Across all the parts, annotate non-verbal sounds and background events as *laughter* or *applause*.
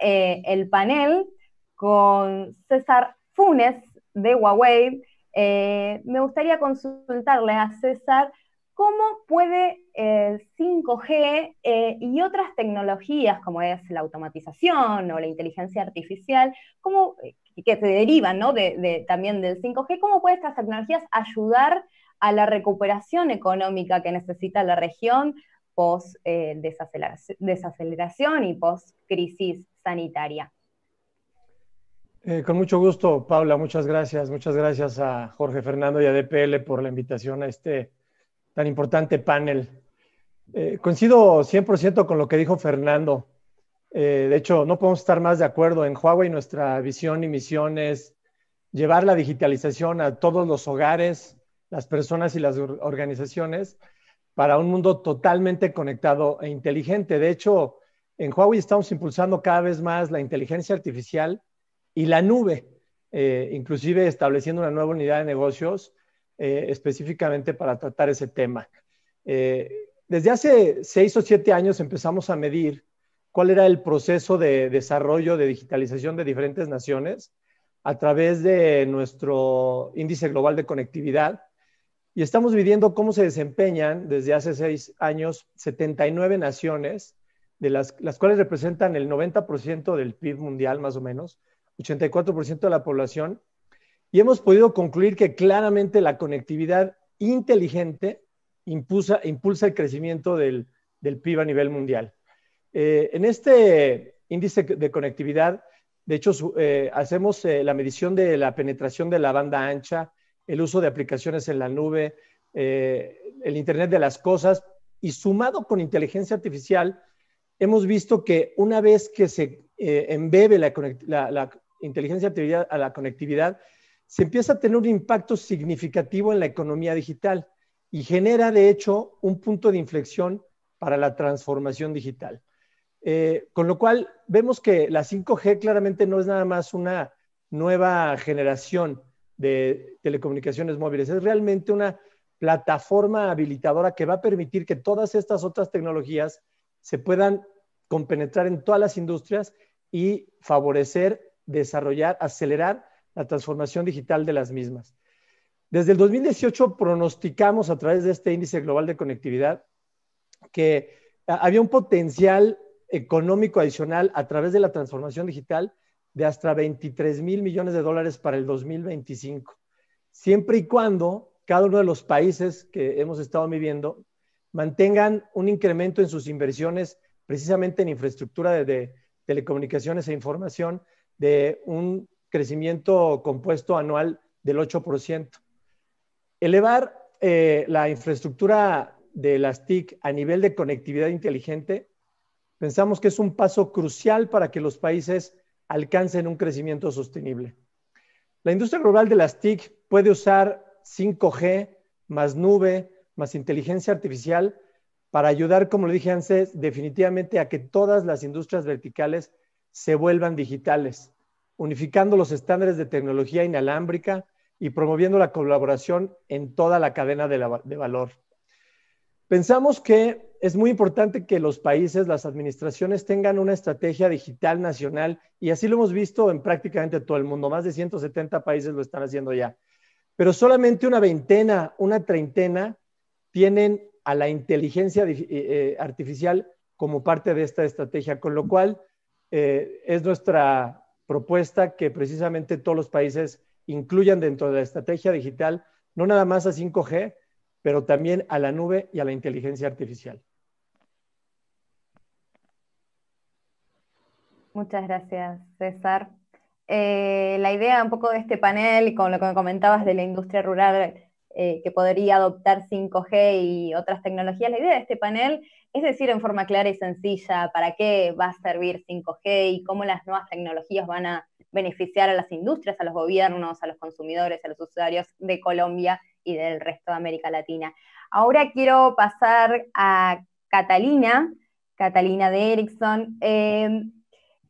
Eh, el panel con César Funes de Huawei. Eh, me gustaría consultarle a César cómo puede el eh, 5G y otras tecnologías como es la automatización o la inteligencia artificial, cómo, que se derivan también del 5G, cómo pueden estas tecnologías ayudar a la recuperación económica que necesita la región, post eh, desaceleración, y post crisis sanitaria. Eh, con mucho gusto, Paula, muchas gracias. Muchas gracias a Jorge Fernando y a DPL por la invitación a este tan importante panel. Eh, coincido 100% con lo que dijo Fernando. de hecho, no podemos estar más de acuerdo. En Huawei nuestra visión y misión es llevar la digitalización a todos los hogares, las personas y las organizaciones para un mundo totalmente conectado e inteligente. De hecho, en Huawei estamos impulsando cada vez más la inteligencia artificial y la nube, eh, inclusive estableciendo una nueva unidad de negocios eh, específicamente para tratar ese tema. Eh, desde hace seis o siete años empezamos a medir cuál era el proceso de desarrollo de digitalización de diferentes naciones a través de nuestro índice global de conectividad, y estamos viviendo cómo se desempeñan desde hace seis años 79 naciones, de las, las cuales representan el 90% del PIB mundial, más o menos, 84% de la población, y hemos podido concluir que claramente la conectividad inteligente impulsa, impulsa el crecimiento del, del, PIB a nivel mundial. Eh, en este índice de conectividad, de hecho, eh, hacemos eh, la medición de la penetración de la banda ancha, el uso de aplicaciones en la nube, eh, el Internet de las Cosas, y sumado con inteligencia artificial, hemos visto que una vez que se eh, embebe la, inteligencia artificial a la conectividad, se empieza a tener un impacto significativo en la economía digital y genera, de hecho, un punto de inflexión para la transformación digital. Eh, con lo cual, vemos que la 5G claramente no es nada más una nueva generación de telecomunicaciones móviles. Es realmente una plataforma habilitadora que va a permitir que todas estas otras tecnologías se puedan compenetrar en todas las industrias y favorecer, desarrollar, acelerar la transformación digital de las mismas. Desde el 2018 pronosticamos a través de este índice global de conectividad que ah, había un potencial económico adicional a través de la transformación digital de hasta 23 mil millones de dólares para el 2025, siempre y cuando cada uno de los países que hemos estado viviendo mantengan un incremento en sus inversiones precisamente en infraestructura de, telecomunicaciones e información de un crecimiento compuesto anual del 8%. Elevar eh, la infraestructura de las TIC a nivel de conectividad inteligente, pensamos que es un paso crucial para que los países alcancen un crecimiento sostenible. La industria global de las TIC puede usar 5G, más nube, más inteligencia artificial para ayudar, como lo dije antes, definitivamente a que todas las industrias verticales se vuelvan digitales, unificando los estándares de tecnología inalámbrica y promoviendo la colaboración en toda la cadena de, de valor. Pensamos que es muy importante que los países, las administraciones tengan una estrategia digital nacional y así lo hemos visto en prácticamente todo el mundo. Más de 170 países lo están haciendo ya. Pero solamente una veintena, una treintena tienen a la inteligencia eh, eh, artificial como parte de esta estrategia, con lo cual eh, es nuestra propuesta que precisamente todos los países incluyan dentro de la estrategia digital no nada más a 5G, pero también a la nube y a la inteligencia artificial. Muchas gracias, César. Eh, la idea un poco de este panel con lo que comentabas de la industria rural eh, que podría adoptar 5G y otras tecnologías, la idea de este panel es decir en forma clara y sencilla para qué va a servir 5G y cómo las nuevas tecnologías van a beneficiar a las industrias, a los gobiernos, a los consumidores, a los usuarios de Colombia y del resto de América Latina. Ahora quiero pasar a Catalina, Catalina de Ericsson. Em,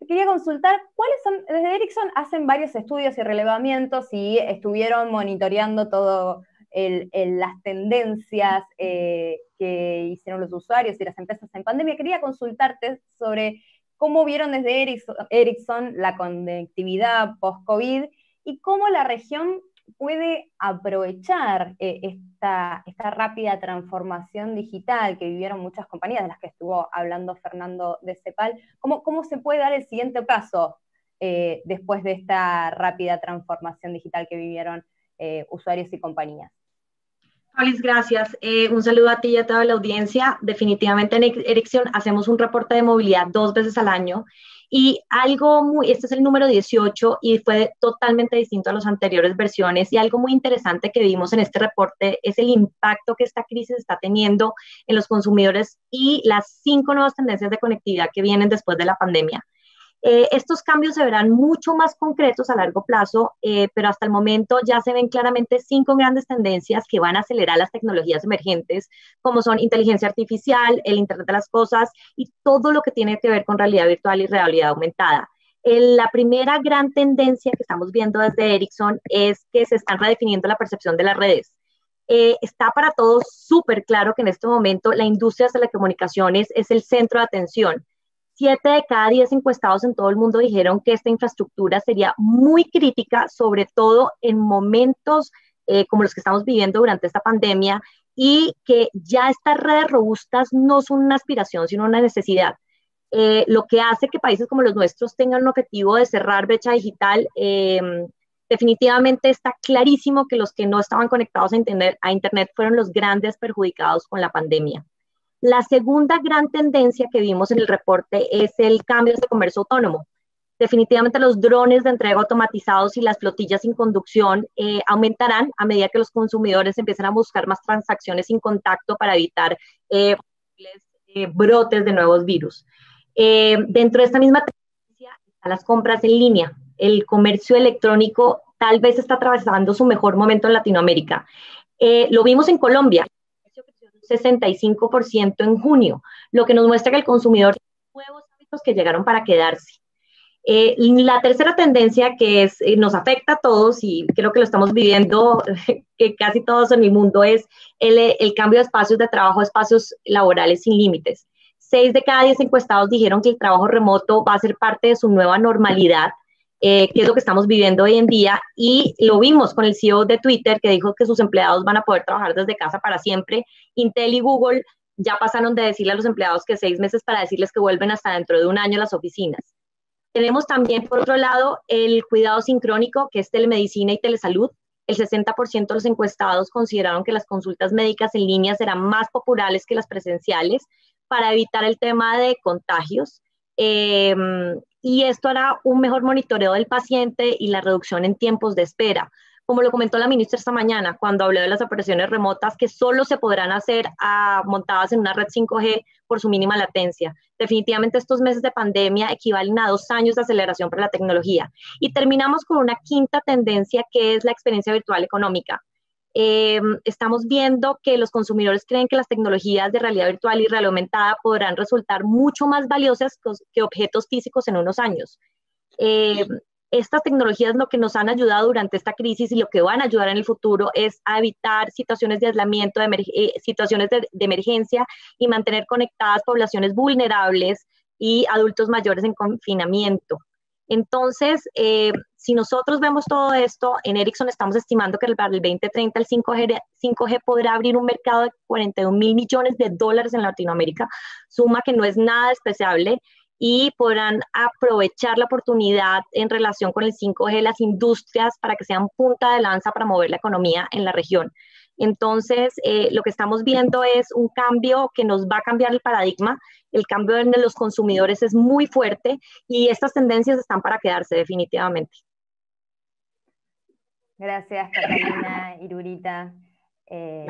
quería consultar cuáles son, desde Ericsson hacen varios estudios y relevamientos y estuvieron monitoreando todo las tendencias eh, que hicieron los usuarios y las empresas en pandemia. Quería consultarte sobre cómo vieron desde Ericsson, Ericsson la conectividad post-COVID y cómo la región puede aprovechar eh, esta, rápida transformación digital que vivieron muchas compañías, de las que estuvo hablando Fernando de Cepal? ¿Cómo, cómo se puede dar el siguiente paso eh, después de esta rápida transformación digital que vivieron eh, usuarios y compañías? Alice, gracias. un saludo a ti y a toda la audiencia. Definitivamente en Erección hacemos un reporte de movilidad dos veces al año y algo muy, este es el número 18 y fue totalmente distinto a las anteriores versiones. Y algo muy interesante que vimos en este reporte es el impacto que esta crisis está teniendo en los consumidores y las cinco nuevas tendencias de conectividad que vienen después de la pandemia. Eh, estos cambios se verán mucho más concretos a largo plazo, eh, pero hasta el momento ya se ven claramente cinco grandes tendencias que van a acelerar las tecnologías emergentes, como son inteligencia artificial, el Internet de las Cosas y todo lo que tiene que ver con realidad virtual y realidad aumentada. la primera gran tendencia que estamos viendo desde Ericsson es que se están redefiniendo la percepción de las redes. Eh, está para todos súper claro que en este momento la industria de las comunicaciones es el centro de atención Siete de cada diez encuestados en todo el mundo dijeron que esta infraestructura sería muy crítica, sobre todo en momentos eh, como los que estamos viviendo durante esta pandemia, y que ya estas redes robustas no son una aspiración, sino una necesidad. Eh, lo que hace que países como los nuestros tengan un objetivo de cerrar brecha digital, em, definitivamente está clarísimo que los que no estaban conectados a Internet fueron los grandes perjudicados con la pandemia. La segunda gran tendencia que vimos en el reporte es el cambio de comercio autónomo. Definitivamente los drones de entrega automatizados y las flotillas sin conducción eh, aumentarán a medida que los consumidores empiezan a buscar más transacciones sin contacto para evitar eh, eh, brotes de nuevos virus. dentro de esta misma tendencia están las compras en línea. El comercio electrónico tal vez está atravesando su mejor momento en Latinoamérica. lo vimos en Colombia. 65% en junio, lo que nos muestra que el consumidor tiene nuevos hábitos que llegaron para quedarse. Eh, la tercera tendencia que eh, nos afecta a todos y creo que lo estamos viviendo *laughs* que casi todos en el mundo es el, cambio de espacios de trabajo espacios laborales sin límites. Seis de cada diez encuestados dijeron que el trabajo remoto va a ser parte de su nueva normalidad eh, qué es lo que estamos viviendo hoy en día y lo vimos con el CEO de Twitter que dijo que sus empleados van a poder trabajar desde casa para siempre. Intel y Google ya pasaron de decirle a los empleados que seis meses para decirles que vuelven hasta dentro de un año a las oficinas. Tenemos también, por otro lado, el cuidado sincrónico, que es telemedicina y telesalud. El 60% de los encuestados consideraron que las consultas médicas en línea serán más populares que las presenciales para evitar el tema de contagios. Eh, y esto hará un mejor monitoreo del paciente y la reducción en tiempos de espera. Como lo comentó la ministra esta mañana, cuando habló de las operaciones remotas que solo se podrán hacer ah, montadas en una red 5G por su mínima latencia. Definitivamente estos meses de pandemia equivalen a dos años de aceleración para la tecnología. Y terminamos con una quinta tendencia que es la experiencia virtual económica. Em, estamos viendo que los consumidores creen que las tecnologías de realidad virtual y real aumentada podrán resultar mucho más valiosas que objetos físicos en unos años. Em, estas tecnologías lo que nos han ayudado durante esta crisis y lo que van a ayudar en el futuro es a evitar situaciones de aislamiento, de eh, situaciones de, emergencia y mantener conectadas poblaciones vulnerables y adultos mayores en confinamiento. Entonces, eh, si nosotros vemos todo esto, en Ericsson estamos estimando que para el 2030 el 5G, 5G podrá abrir un mercado de 41 mil millones de dólares en Latinoamérica, suma que no es nada despreciable y podrán aprovechar la oportunidad en relación con el 5G las industrias para que sean punta de lanza para mover la economía en la región. Entonces, eh, lo que estamos viendo es un cambio que nos va a cambiar el paradigma. El cambio de los consumidores es muy fuerte y estas tendencias están para quedarse definitivamente. Gracias, Catalina Irurita, eh,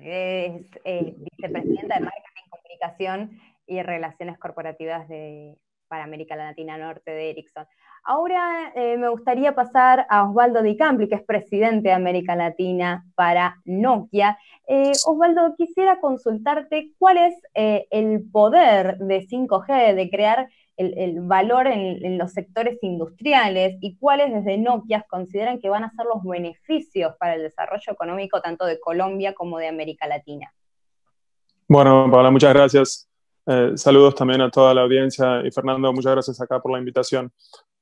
es eh, vicepresidenta de Marketing, Comunicación y Relaciones Corporativas de para América Latina Norte de Ericsson. Ahora eh, me gustaría pasar a Osvaldo Di que es presidente de América Latina para Nokia. Eh, Osvaldo, quisiera consultarte cuál es eh, el poder de 5G, de crear el, valor en, en, los sectores industriales y cuáles desde Nokia consideran que van a ser los beneficios para el desarrollo económico tanto de Colombia como de América Latina. Bueno, Paula, muchas gracias. Eh, saludos también a toda la audiencia y Fernando, muchas gracias acá por la invitación.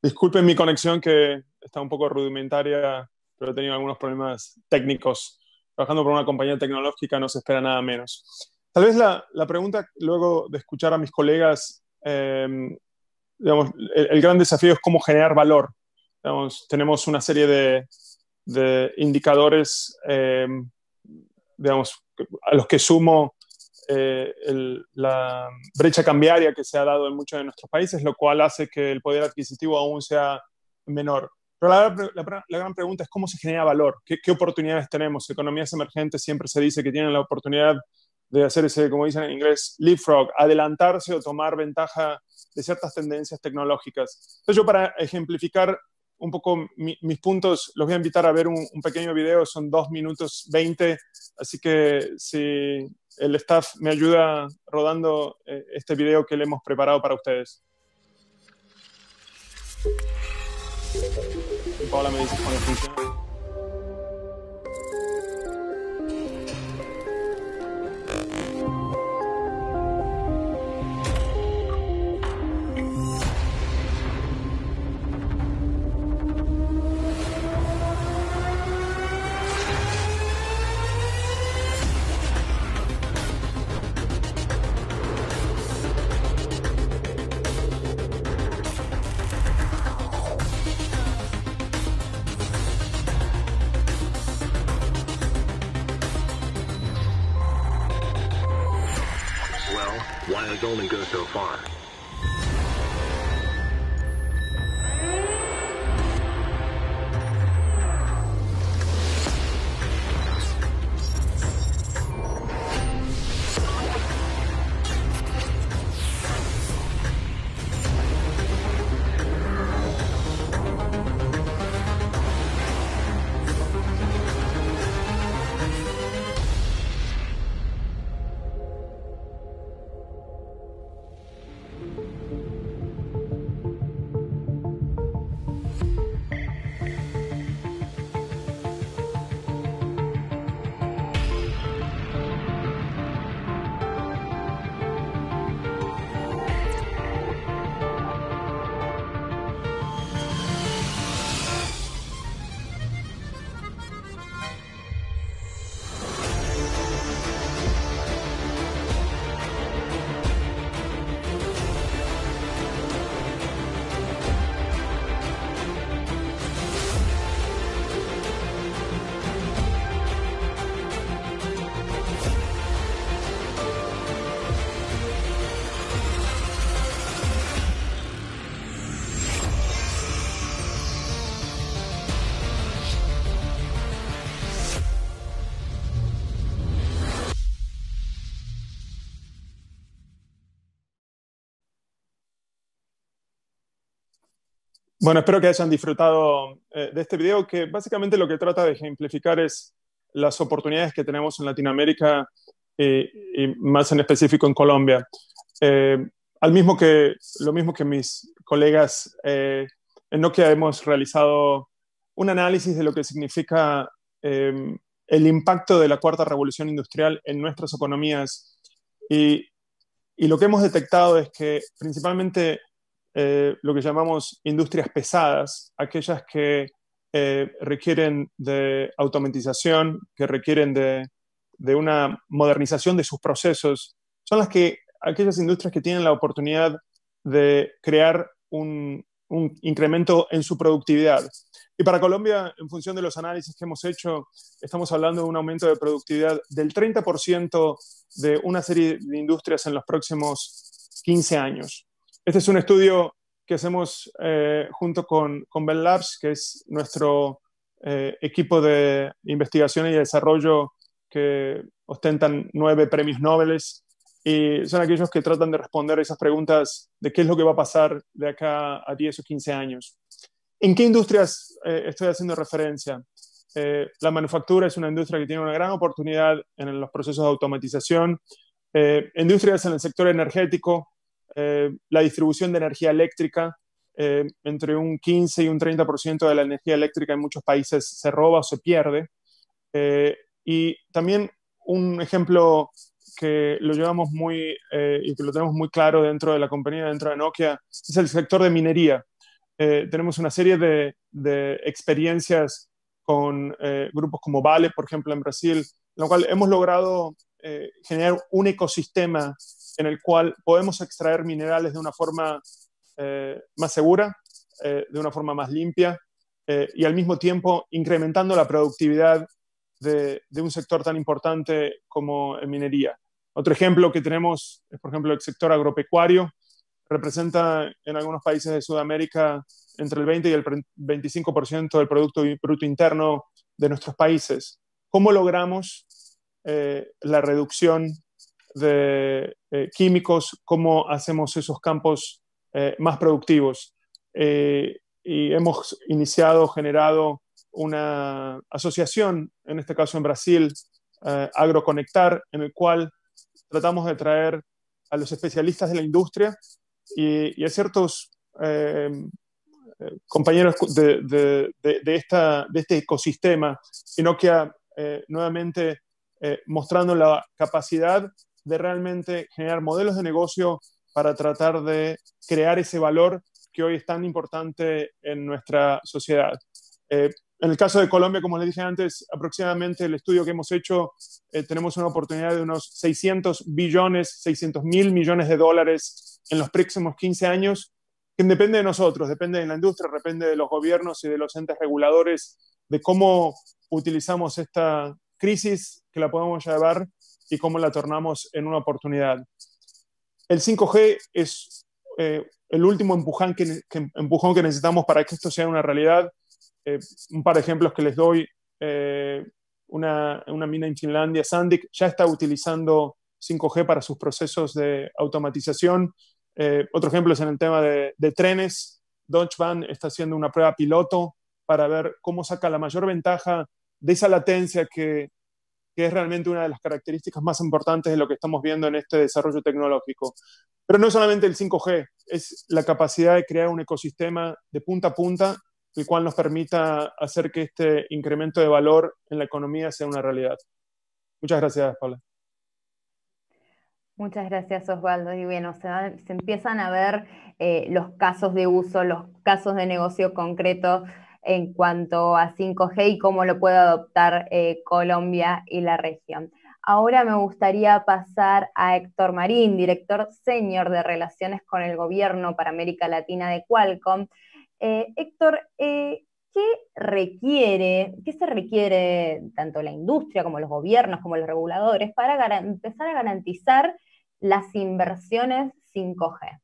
Disculpen mi conexión que está un poco rudimentaria, pero he tenido algunos problemas técnicos. Trabajando por una compañía tecnológica no se espera nada menos. Tal vez la, la pregunta, luego de escuchar a mis colegas, eh, digamos, el, gran desafío es cómo generar valor. tenemos una serie de, de indicadores, eh, digamos, a los que sumo eh, la brecha cambiaria que se ha dado en muchos de nuestros países, lo cual hace que el poder adquisitivo aún sea menor. Pero la, gran pregunta es cómo se genera valor, ¿Qué, oportunidades tenemos. Economías emergentes siempre se dice que tienen la oportunidad de hacer ese, como dicen en inglés, leapfrog, adelantarse o tomar ventaja de ciertas tendencias tecnológicas. Entonces yo para ejemplificar un poco mis puntos, los voy a invitar a ver un, pequeño video, son dos minutos 20, así que si, el staff me ayuda rodando eh, este video que le hemos preparado para ustedes. Bueno, espero que hayan disfrutado eh, de este video que básicamente lo que trata de ejemplificar es las oportunidades que tenemos en Latinoamérica eh, y más en específico en Colombia. Eh, al mismo que lo mismo que mis colegas en Nokia hemos realizado un análisis de lo que significa el impacto de la cuarta revolución industrial en nuestras economías y, y lo que hemos detectado es que principalmente eh, lo que llamamos industrias pesadas, aquellas que eh, requieren de automatización, que requieren de, una modernización de sus procesos, son las que aquellas industrias que tienen la oportunidad de crear un, un incremento en su productividad. Y para Colombia, en función de los análisis que hemos hecho, estamos hablando de un aumento de productividad del 30% de una serie de industrias en los próximos 15 años. Este es un estudio que hacemos eh, junto con, con, Bell Labs, que es nuestro eh, equipo de investigación y desarrollo que ostentan nueve premios Nobel y son aquellos que tratan de responder esas preguntas de qué es lo que va a pasar de acá a 10 o 15 años. ¿En qué industrias eh, estoy haciendo referencia? la manufactura es una industria que tiene una gran oportunidad en los procesos de automatización. industrias en el sector energético, eh, la distribución de energía eléctrica. Eh, entre un 15 y un 30% de la energía eléctrica en muchos países se roba o se pierde. Eh, y también un ejemplo que lo llevamos muy y que lo tenemos muy claro dentro de la compañía, dentro de Nokia, es el sector de minería. tenemos una serie de, de experiencias con grupos como Vale, por ejemplo, en Brasil, en lo cual hemos logrado generar un ecosistema en el cual podemos extraer minerales de una forma eh, más segura, eh, de una forma más limpia eh, y al mismo tiempo incrementando la productividad de, un sector tan importante como en minería. Otro ejemplo que tenemos es, por ejemplo, el sector agropecuario. Representa en algunos países de Sudamérica entre el 20 y el 25% del Producto Bruto Interno de nuestros países. ¿Cómo logramos la reducción de eh, químicos, cómo hacemos esos campos eh, más productivos. Eh, y hemos iniciado, generado una asociación, en este caso en Brasil, Agroconectar, en el cual tratamos de traer a los especialistas de la industria y, a ciertos compañeros de, este ecosistema, sino que nuevamente mostrando la capacidad de realmente generar modelos de negocio para tratar de crear ese valor que hoy es tan importante en nuestra sociedad. Eh, en el caso de Colombia, como les dije antes, aproximadamente el estudio que hemos hecho, eh, tenemos una oportunidad de unos 600 billones, 600 mil millones de dólares en los próximos 15 años, que depende de nosotros, depende de la industria, depende de los gobiernos y de los entes reguladores, de cómo utilizamos esta crisis, que la podemos llevar y cómo la tornamos en una oportunidad. El 5G es eh, el último empujón que, necesitamos para que esto sea una realidad. Eh, un par de ejemplos que les doy. Eh, una, mina en Finlandia, Sandik, ya está utilizando 5G para sus procesos de automatización. otro ejemplo es en el tema de, de trenes. Deutsche Bahn está haciendo una prueba piloto para ver cómo saca la mayor ventaja de esa latencia que que es realmente una de las características más importantes de lo que estamos viendo en este desarrollo tecnológico. Pero no solamente el 5G, es la capacidad de crear un ecosistema de punta a punta, el cual nos permita hacer que este incremento de valor en la economía sea una realidad. Muchas gracias, Paula. Muchas gracias, Osvaldo. Y bueno, se, empiezan a ver eh, los casos de uso, los casos de negocio concreto en cuanto a 5G y cómo lo puede adoptar eh, Colombia y la región. Ahora me gustaría pasar a Héctor Marín, director senior de Relaciones con el Gobierno para América Latina de Qualcomm. Eh, Héctor, eh, ¿qué requiere, qué se requiere tanto la industria como los gobiernos, como los reguladores para empezar a garantizar las inversiones 5G?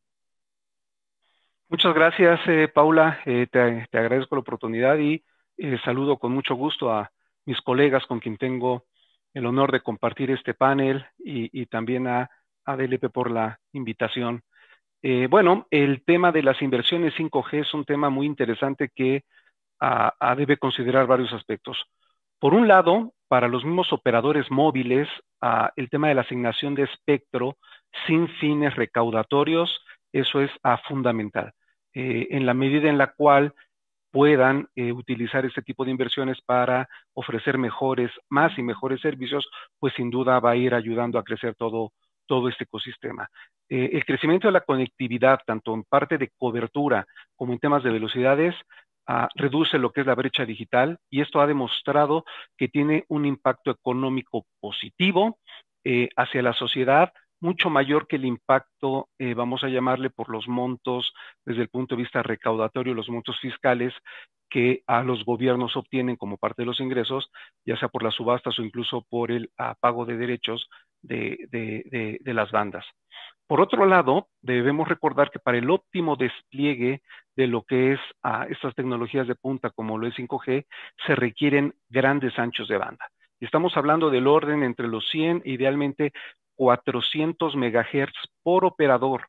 Muchas gracias, eh, Paula. Eh, te, agradezco la oportunidad y eh, saludo con mucho gusto a mis colegas con quien tengo el honor de compartir este panel y, también a, a, por la invitación. bueno, el tema de las inversiones 5G es un tema muy interesante que debe considerar varios aspectos. Por un lado, para los mismos operadores móviles, ah, el tema de la asignación de espectro sin fines recaudatorios eso es fundamental. Eh, en la medida en la cual puedan eh, utilizar este tipo de inversiones para ofrecer mejores, más y mejores servicios, pues sin duda va a ir ayudando a crecer todo, este ecosistema. Eh, el crecimiento de la conectividad, tanto en parte de cobertura como en temas de velocidades, ah, reduce lo que es la brecha digital y esto ha demostrado que tiene un impacto económico positivo hacia la sociedad, mucho mayor que el impacto, eh, vamos a llamarle por los montos desde el punto de vista recaudatorio, los montos fiscales que a los gobiernos obtienen como parte de los ingresos, ya sea por las subastas o incluso por el ah, pago de derechos de, las bandas. Por otro lado, debemos recordar que para el óptimo despliegue de lo que es a ah, estas tecnologías de punta como lo es 5G, se requieren grandes anchos de banda. Estamos hablando del orden entre los 100, idealmente 400 megahertz por operador.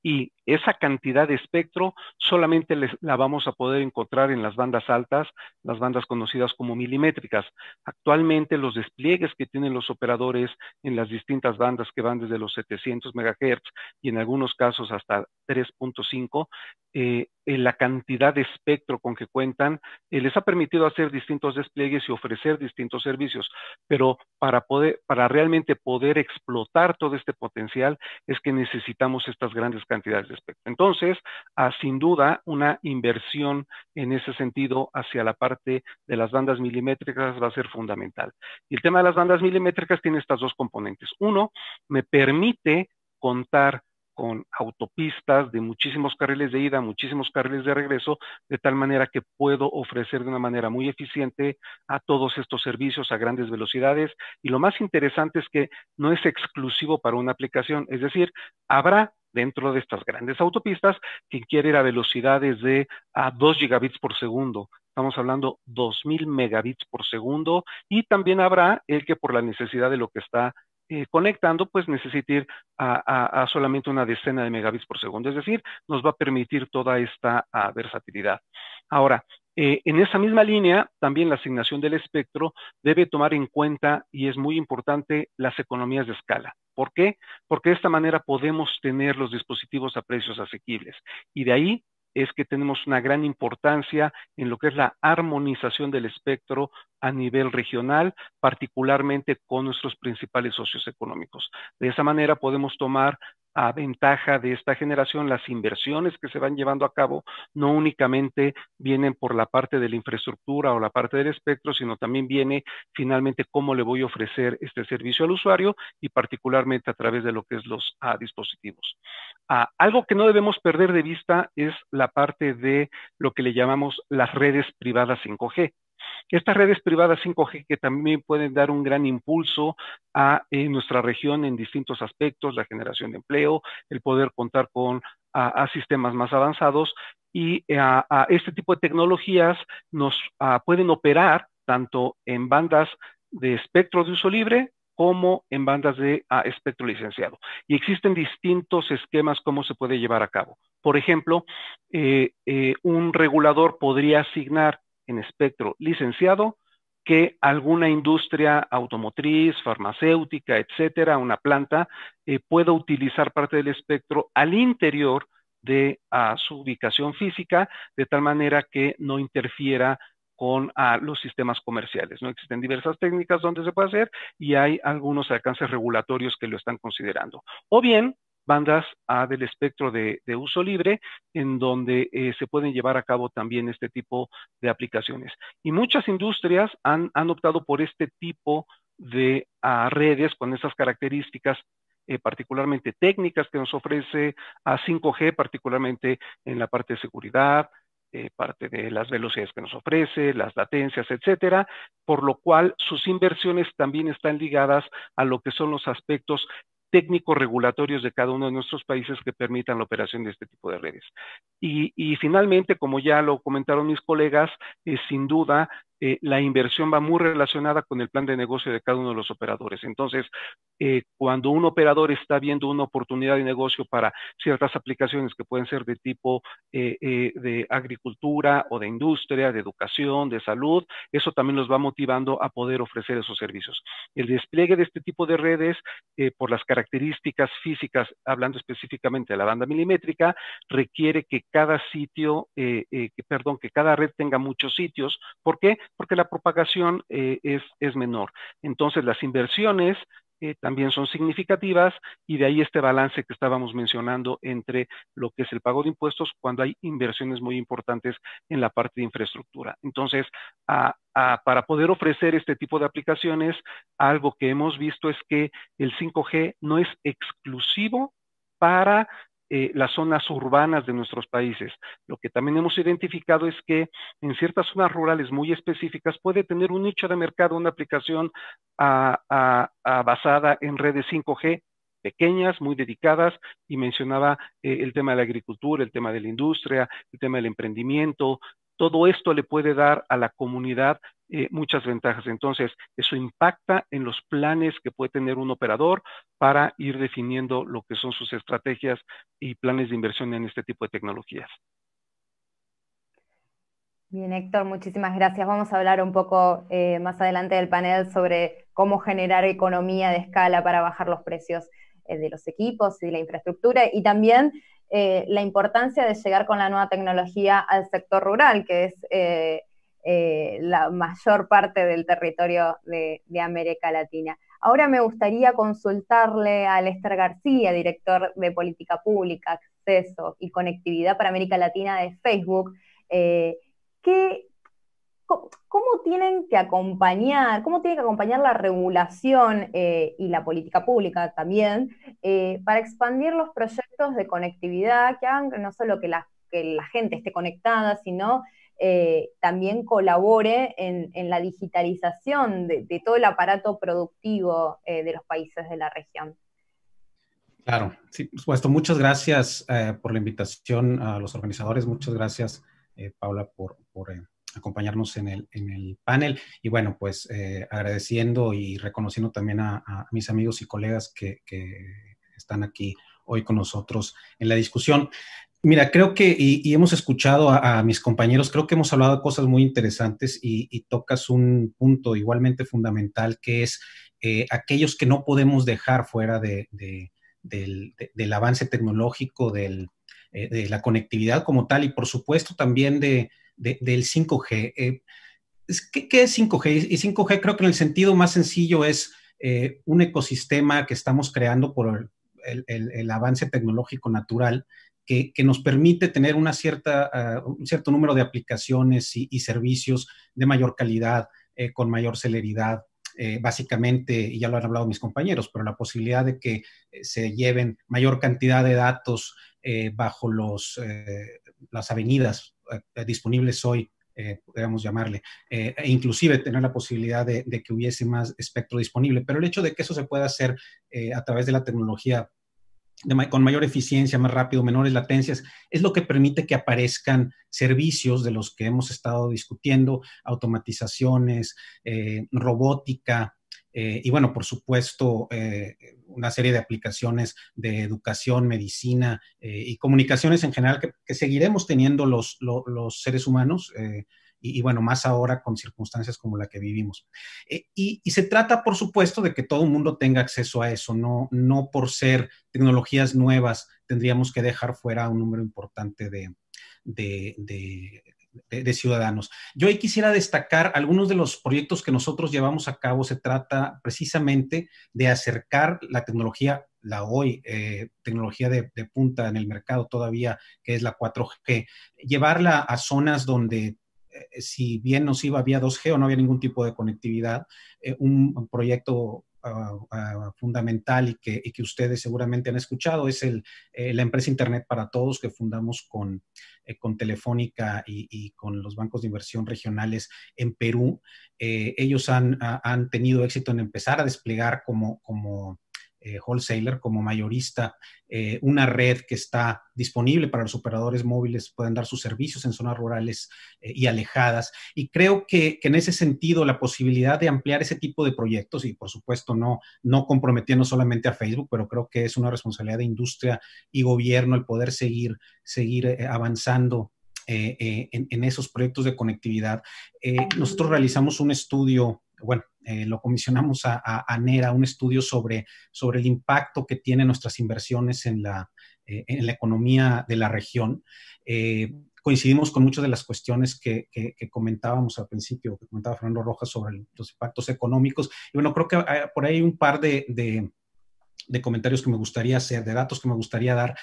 Y esa cantidad de espectro solamente la vamos a poder encontrar en las bandas altas, las bandas conocidas como milimétricas. Actualmente los despliegues que tienen los operadores en las distintas bandas que van desde los 700 MHz y en algunos casos hasta 3.5 eh, eh, la cantidad de espectro con que cuentan, eh, les ha permitido hacer distintos despliegues y ofrecer distintos servicios, pero para poder, para realmente poder explotar todo este potencial es que necesitamos estas grandes cantidades de espectro. Entonces, ah, sin duda, una inversión en ese sentido hacia la parte de las bandas milimétricas va a ser fundamental. Y el tema de las bandas milimétricas tiene estas dos componentes. Uno, me permite contar con autopistas de muchísimos carriles de ida, muchísimos carriles de regreso, de tal manera que puedo ofrecer de una manera muy eficiente a todos estos servicios a grandes velocidades. Y lo más interesante es que no es exclusivo para una aplicación, es decir, habrá dentro de estas grandes autopistas quien quiere ir a velocidades de a 2 gigabits por segundo, estamos hablando 2000 megabits por segundo y también habrá el que por la necesidad de lo que está eh, conectando, pues necesita ir a, solamente una decena de megabits por segundo. Es decir, nos va a permitir toda esta ah, versatilidad. Ahora, eh, en esa misma línea, también la asignación del espectro debe tomar en cuenta, y es muy importante, las economías de escala. ¿Por qué? Porque de esta manera podemos tener los dispositivos a precios asequibles. Y de ahí es que tenemos una gran importancia en lo que es la armonización del espectro a nivel regional, particularmente con nuestros principales socios económicos. De esa manera podemos tomar a ventaja de esta generación, las inversiones que se van llevando a cabo no únicamente vienen por la parte de la infraestructura o la parte del espectro, sino también viene finalmente cómo le voy a ofrecer este servicio al usuario y particularmente a través de lo que es los ah, dispositivos. Ah, algo que no debemos perder de vista es la parte de lo que le llamamos las redes privadas 5G. Estas redes privadas 5G que también pueden dar un gran impulso a eh, nuestra región en distintos aspectos, la generación de empleo, el poder contar con sistemas más avanzados y eh, a, este tipo de tecnologías nos pueden operar tanto en bandas de espectro de uso libre como en bandas de espectro licenciado. Y existen distintos esquemas cómo se puede llevar a cabo. Por ejemplo, eh, un regulador podría asignar en espectro licenciado que alguna industria automotriz, farmacéutica, etcétera, una planta, eh, pueda utilizar parte del espectro al interior de su ubicación física, de tal manera que no interfiera con los sistemas comerciales. ¿no? Existen diversas técnicas donde se puede hacer y hay algunos alcances regulatorios que lo están considerando. O bien bandas A del espectro de, uso libre, en donde eh, se pueden llevar a cabo también este tipo de aplicaciones. Y muchas industrias han, optado por este tipo de ah, redes con esas características eh, particularmente técnicas que nos ofrece a 5G, particularmente en la parte de seguridad, eh, parte de las velocidades que nos ofrece, las latencias, etcétera, por lo cual sus inversiones también están ligadas a lo que son los aspectos técnicos regulatorios de cada uno de nuestros países que permitan la operación de este tipo de redes. Y, finalmente, como ya lo comentaron mis colegas, es eh, sin duda eh, la inversión va muy relacionada con el plan de negocio de cada uno de los operadores. Entonces, eh, cuando un operador está viendo una oportunidad de negocio para ciertas aplicaciones que pueden ser de tipo eh, de agricultura o de industria, de educación, de salud, eso también los va motivando a poder ofrecer esos servicios. El despliegue de este tipo de redes, por las características físicas, hablando específicamente de la banda milimétrica, requiere que cada sitio, perdón, que cada red tenga muchos sitios. ¿Por qué? porque la propagación eh, es, menor. Entonces, las inversiones eh, también son significativas y de ahí este balance que estábamos mencionando entre lo que es el pago de impuestos cuando hay inversiones muy importantes en la parte de infraestructura. Entonces, para poder ofrecer este tipo de aplicaciones, algo que hemos visto es que el 5G no es exclusivo para eh, las zonas urbanas de nuestros países. Lo que también hemos identificado es que en ciertas zonas rurales muy específicas puede tener un nicho de mercado, una aplicación basada en redes 5G pequeñas, muy dedicadas, y mencionaba eh, el tema de la agricultura, el tema de la industria, el tema del emprendimiento, todo esto le puede dar a la comunidad eh, muchas ventajas. Entonces, eso impacta en los planes que puede tener un operador para ir definiendo lo que son sus estrategias y planes de inversión en este tipo de tecnologías. Bien, Héctor, muchísimas gracias. Vamos a hablar un poco eh, más adelante del panel sobre cómo generar economía de escala para bajar los precios eh, de los equipos y la infraestructura y también eh, la importancia de llegar con la nueva tecnología al sector rural, que es eh, eh, la mayor parte del territorio de, de, América Latina. Ahora me gustaría consultarle a Lester García, director de Política Pública, Acceso y Conectividad para América Latina de Facebook. ¿qué, ¿Cómo, tienen que acompañar, cómo tiene que acompañar la regulación eh, y la política pública también eh, para expandir los proyectos de conectividad que hagan no solo que la, gente esté conectada, sino eh, también colabore en, la digitalización de, todo el aparato productivo de los países de la región? Claro, sí, por supuesto. Muchas gracias por la invitación a los organizadores. Muchas gracias, Paula, por... por acompañarnos en el, panel. Y bueno, pues eh, agradeciendo y reconociendo también a, mis amigos y colegas que, están aquí hoy con nosotros en la discusión. Mira, creo que, y, hemos escuchado a, mis compañeros, creo que hemos hablado de cosas muy interesantes y, tocas un punto igualmente fundamental que es eh, aquellos que no podemos dejar fuera del, del avance tecnológico, del, eh, de la conectividad como tal y por supuesto también de, del 5G. Eh, ¿qué, es 5G? Y 5G creo que en el sentido más sencillo es eh, un ecosistema que estamos creando por el, avance tecnológico natural que, nos permite tener ah, un cierto número de aplicaciones y, servicios de mayor calidad, eh, con mayor celeridad. básicamente, y ya lo han hablado mis compañeros, pero la posibilidad de que se lleven mayor cantidad de datos bajo las avenidas eh, disponibles hoy, eh, podríamos llamarle, eh, e inclusive tener la posibilidad de, que hubiese más espectro disponible. Pero el hecho de que eso se pueda hacer a través de la tecnología con mayor eficiencia, más rápido, menores latencias, es lo que permite que aparezcan servicios de los que hemos estado discutiendo, automatizaciones, robótica, eh, y bueno, por supuesto, eh, una serie de aplicaciones de educación, medicina eh, y comunicaciones en general que, seguiremos teniendo los, seres humanos. Y, bueno, más ahora con circunstancias como la que vivimos. y, se trata, por supuesto, de que todo el mundo tenga acceso a eso, no, no por ser tecnologías nuevas tendríamos que dejar fuera un número importante de ciudadanos. Yo ahí quisiera destacar algunos de los proyectos que nosotros llevamos a cabo. Se trata precisamente de acercar la tecnología, la hoy eh, tecnología de, punta en el mercado todavía, que es la 4G, llevarla a zonas donde eh, si bien nos iba, había 2G o no había ningún tipo de conectividad, eh, un proyecto Ah, ah, fundamental y que, ustedes seguramente han escuchado es el, eh, la empresa Internet para Todos que fundamos con, eh, con Telefónica y, con los bancos de inversión regionales en Perú. Eh, ellos ah, han, tenido éxito en empezar a desplegar como, como eh, wholesaler, como mayorista, eh, una red que está disponible para los operadores móviles, pueden dar sus servicios en zonas rurales eh, y alejadas. Y creo que, en ese sentido la posibilidad de ampliar ese tipo de proyectos, y por supuesto no, no comprometiendo solamente a Facebook, pero creo que es una responsabilidad de industria y gobierno el poder seguir, seguir avanzando en, esos proyectos de conectividad. nosotros realizamos un estudio bueno, eh, lo comisionamos a, a, NERA, un estudio sobre, sobre el impacto que tienen nuestras inversiones en la, eh, economía de la región. Eh, coincidimos con muchas de las cuestiones que, comentábamos al principio, que comentaba Fernando Rojas sobre los impactos económicos. Y bueno, creo que por ahí hay un par de, de comentarios que me gustaría hacer, de datos que me gustaría dar.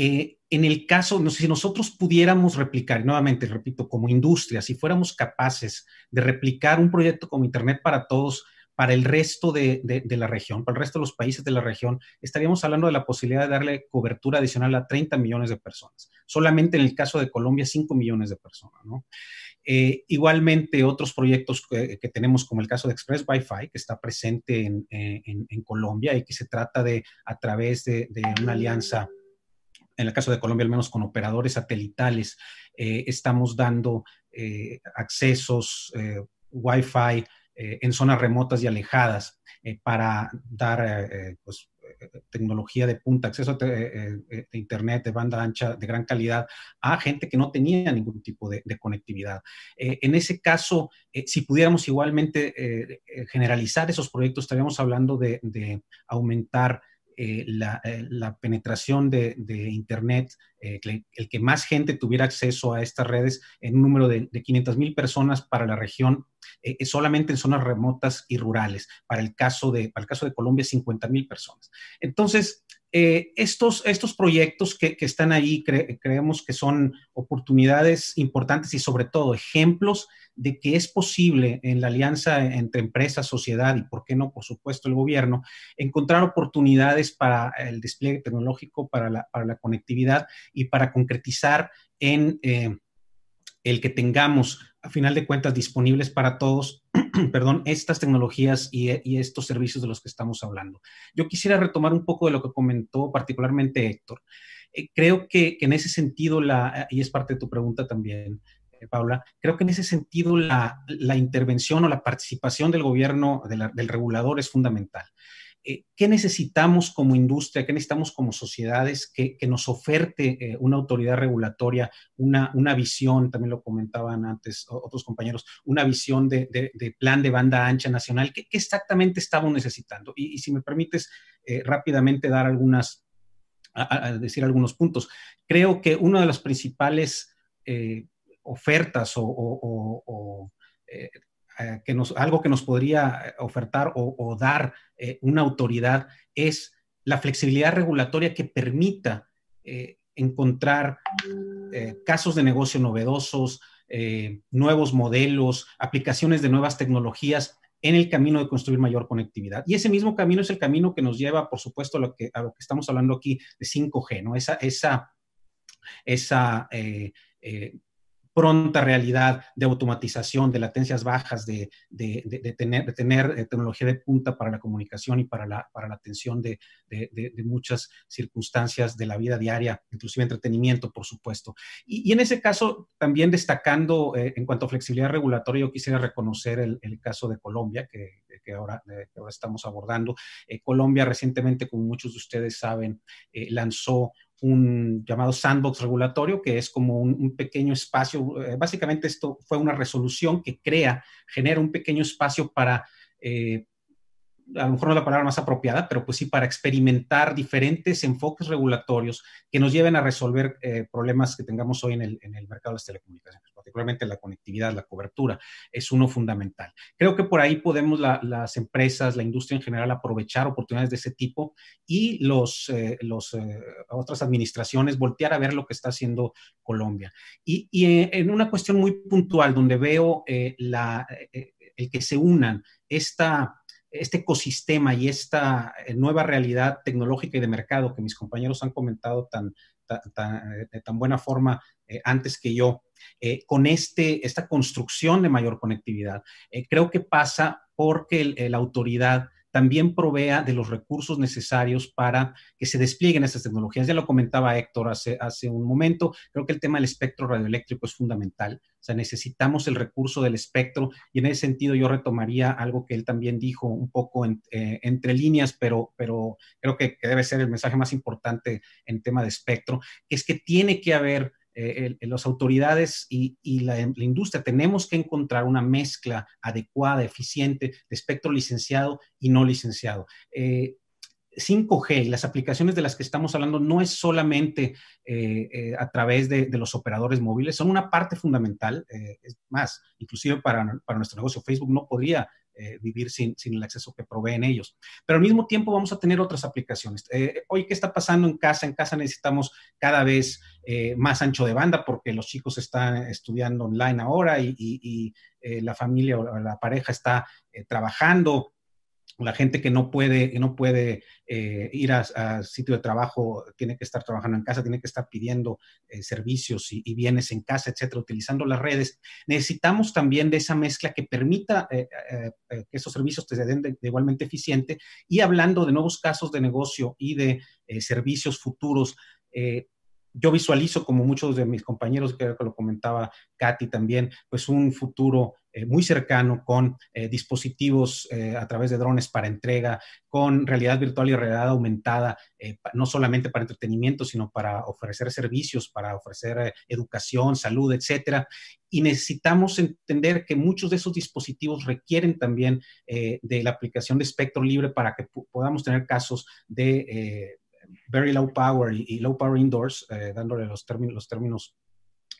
Eh, en el caso, si nosotros pudiéramos replicar, nuevamente repito, como industria, si fuéramos capaces de replicar un proyecto como Internet para todos, para el resto de, la región, para el resto de los países de la región, estaríamos hablando de la posibilidad de darle cobertura adicional a 30 millones de personas. Solamente en el caso de Colombia, 5 millones de personas. Eh, igualmente, otros proyectos que, tenemos, como el caso de Express Wi-Fi, que está presente en, eh, Colombia y que se trata de, a través de una alianza en el caso de Colombia al menos con operadores satelitales, eh, estamos dando eh, accesos, eh, Wi-Fi eh, en zonas remotas y alejadas para dar pues, tecnología de punta, acceso a, Internet de banda ancha de gran calidad a gente que no tenía ningún tipo de, conectividad. en ese caso, si pudiéramos igualmente generalizar esos proyectos, estaríamos hablando de, de aumentar eh, eh, la, penetración de, Internet, eh, el que más gente tuviera acceso a estas redes en un número de, de 500 mil personas para la región, solamente en zonas remotas y rurales. Para el caso de, para el caso de Colombia, 50 mil personas. Entonces, eh, estos, estos proyectos que, están ahí creemos que son oportunidades importantes y sobre todo ejemplos de que es posible en la alianza entre empresas, sociedad y, por qué no, por supuesto, el gobierno, encontrar oportunidades para el despliegue tecnológico, para la, para la conectividad y para concretizar en... Eh, el que tengamos a final de cuentas disponibles para todos, *clears throat* perdón, estas tecnologías y, estos servicios de los que estamos hablando. Yo quisiera retomar un poco de lo que comentó particularmente Héctor. Eh, creo que, en ese sentido, la, eh, y es parte de tu pregunta también, eh, Paula, creo que en ese sentido la, intervención o la participación del gobierno, del regulador es fundamental. Eh, ¿qué necesitamos como industria, qué necesitamos como sociedades que, nos oferte eh, una autoridad regulatoria, una, una visión, también lo comentaban antes otros compañeros, una visión de, de, plan de banda ancha nacional? ¿Qué, exactamente estamos necesitando? Y, si me permites eh, rápidamente dar algunas, a, decir algunos puntos. Creo que una de las principales ofertas o, eh, algo que nos podría eh, ofertar o, dar eh, una autoridad es la flexibilidad regulatoria que permita encontrar casos de negocio novedosos, nuevos modelos, aplicaciones de nuevas tecnologías en el camino de construir mayor conectividad. Y ese mismo camino es el camino que nos lleva, por supuesto, a lo que, estamos hablando aquí de 5G, ¿no? Esa, esa, esa pronta realidad de automatización, de latencias bajas, de, tener, eh, tecnología de punta para la comunicación y para la, atención de, muchas circunstancias de la vida diaria, inclusive entretenimiento, por supuesto. Y, en ese caso, también destacando eh, en cuanto a flexibilidad regulatoria, yo quisiera reconocer el, caso de Colombia, que, ahora, estamos abordando. Eh, Colombia recientemente, como muchos de ustedes saben, lanzó un llamado sandbox regulatorio, que es como un, pequeño espacio. Eh, básicamente esto fue una resolución que crea, genera un pequeño espacio para eh, a lo mejor no es la palabra más apropiada, pero pues sí, para experimentar diferentes enfoques regulatorios que nos lleven a resolver eh, problemas que tengamos hoy en el, en mercado de las telecomunicaciones, particularmente la conectividad, la cobertura, es uno fundamental. Creo que por ahí podemos las empresas, la industria en general, aprovechar oportunidades de ese tipo y los, eh, los eh, otras administraciones voltear a ver lo que está haciendo Colombia. Y, y en una cuestión muy puntual donde veo la, el que se unan esta este ecosistema y esta eh, nueva realidad tecnológica y de mercado que mis compañeros han comentado tan, tan, de eh, tan buena forma eh, antes que yo, con este, esta construcción de mayor conectividad. creo que pasa porque la autoridad también provea de los recursos necesarios para que se desplieguen estas tecnologías. Ya lo comentaba Héctor hace, hace un momento, creo que el tema del espectro radioeléctrico es fundamental, o sea, necesitamos el recurso del espectro y en ese sentido yo retomaría algo que él también dijo un poco eh, entre líneas, pero, pero creo que debe ser el mensaje más importante en tema de espectro, que es que tiene que haber eh, las autoridades y, la, industria tenemos que encontrar una mezcla adecuada, eficiente de espectro licenciado y no licenciado. 5G eh, y las aplicaciones de las que estamos hablando no es solamente eh, a través de, los operadores móviles, son una parte fundamental. es más, inclusive para, para, nuestro negocio, Facebook no podría eh, vivir sin, sin, el acceso que proveen ellos. Pero al mismo tiempo vamos a tener otras aplicaciones. Eh, hoy, ¿qué está pasando en casa? En casa necesitamos cada vez eh, más ancho de banda porque los chicos están estudiando online ahora y la familia o la pareja está trabajando la gente que no puede, que no puede eh, ir a, sitio de trabajo, tiene que estar trabajando en casa, tiene que estar pidiendo eh, servicios y, bienes en casa, etcétera, utilizando las redes. Necesitamos también de esa mezcla que permita eh, que esos servicios te den de, igualmente eficiente. Y hablando de nuevos casos de negocio y de servicios futuros, yo visualizo, como muchos de mis compañeros, que lo comentaba Katy también, pues un futuro eh, muy cercano con eh, dispositivos eh, a través de drones para entrega, con realidad virtual y realidad aumentada, no solamente para entretenimiento, sino para ofrecer servicios, para ofrecer educación, salud, etcétera. Y necesitamos entender que muchos de esos dispositivos requieren también de la aplicación de espectro libre para que podamos tener casos de very low power y, low power indoors, dándole los, términos, los términos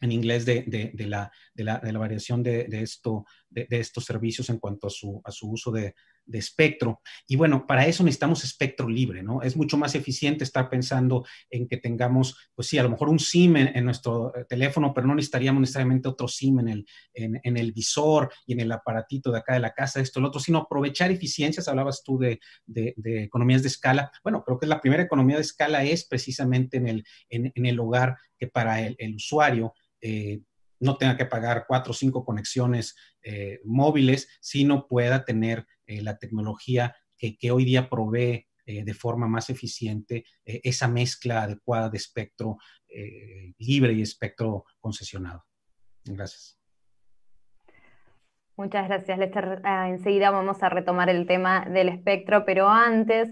en inglés de, de, de, la, de la, variación esto, de, estos servicios en cuanto a su, a su uso de, de espectro. Y bueno, para eso necesitamos espectro libre, ¿no? Es mucho más eficiente estar pensando en que tengamos, pues sí, a lo mejor un SIM en, nuestro eh, teléfono, pero no necesitaríamos necesariamente otro SIM en el, en, el visor y en el aparatito de acá de la casa, esto, el otro, sino aprovechar eficiencias. Hablabas tú de, de, economías de escala. Bueno, creo que la primera economía de escala es precisamente en el, en, el hogar que para el, el usuario eh, no tenga que pagar cuatro o cinco conexiones eh, móviles, sino pueda tener eh, la tecnología que, hoy día provee de forma más eficiente esa mezcla adecuada de espectro libre y espectro concesionado. Gracias. Muchas gracias, Lester. Ah, enseguida vamos a retomar el tema del espectro, pero antes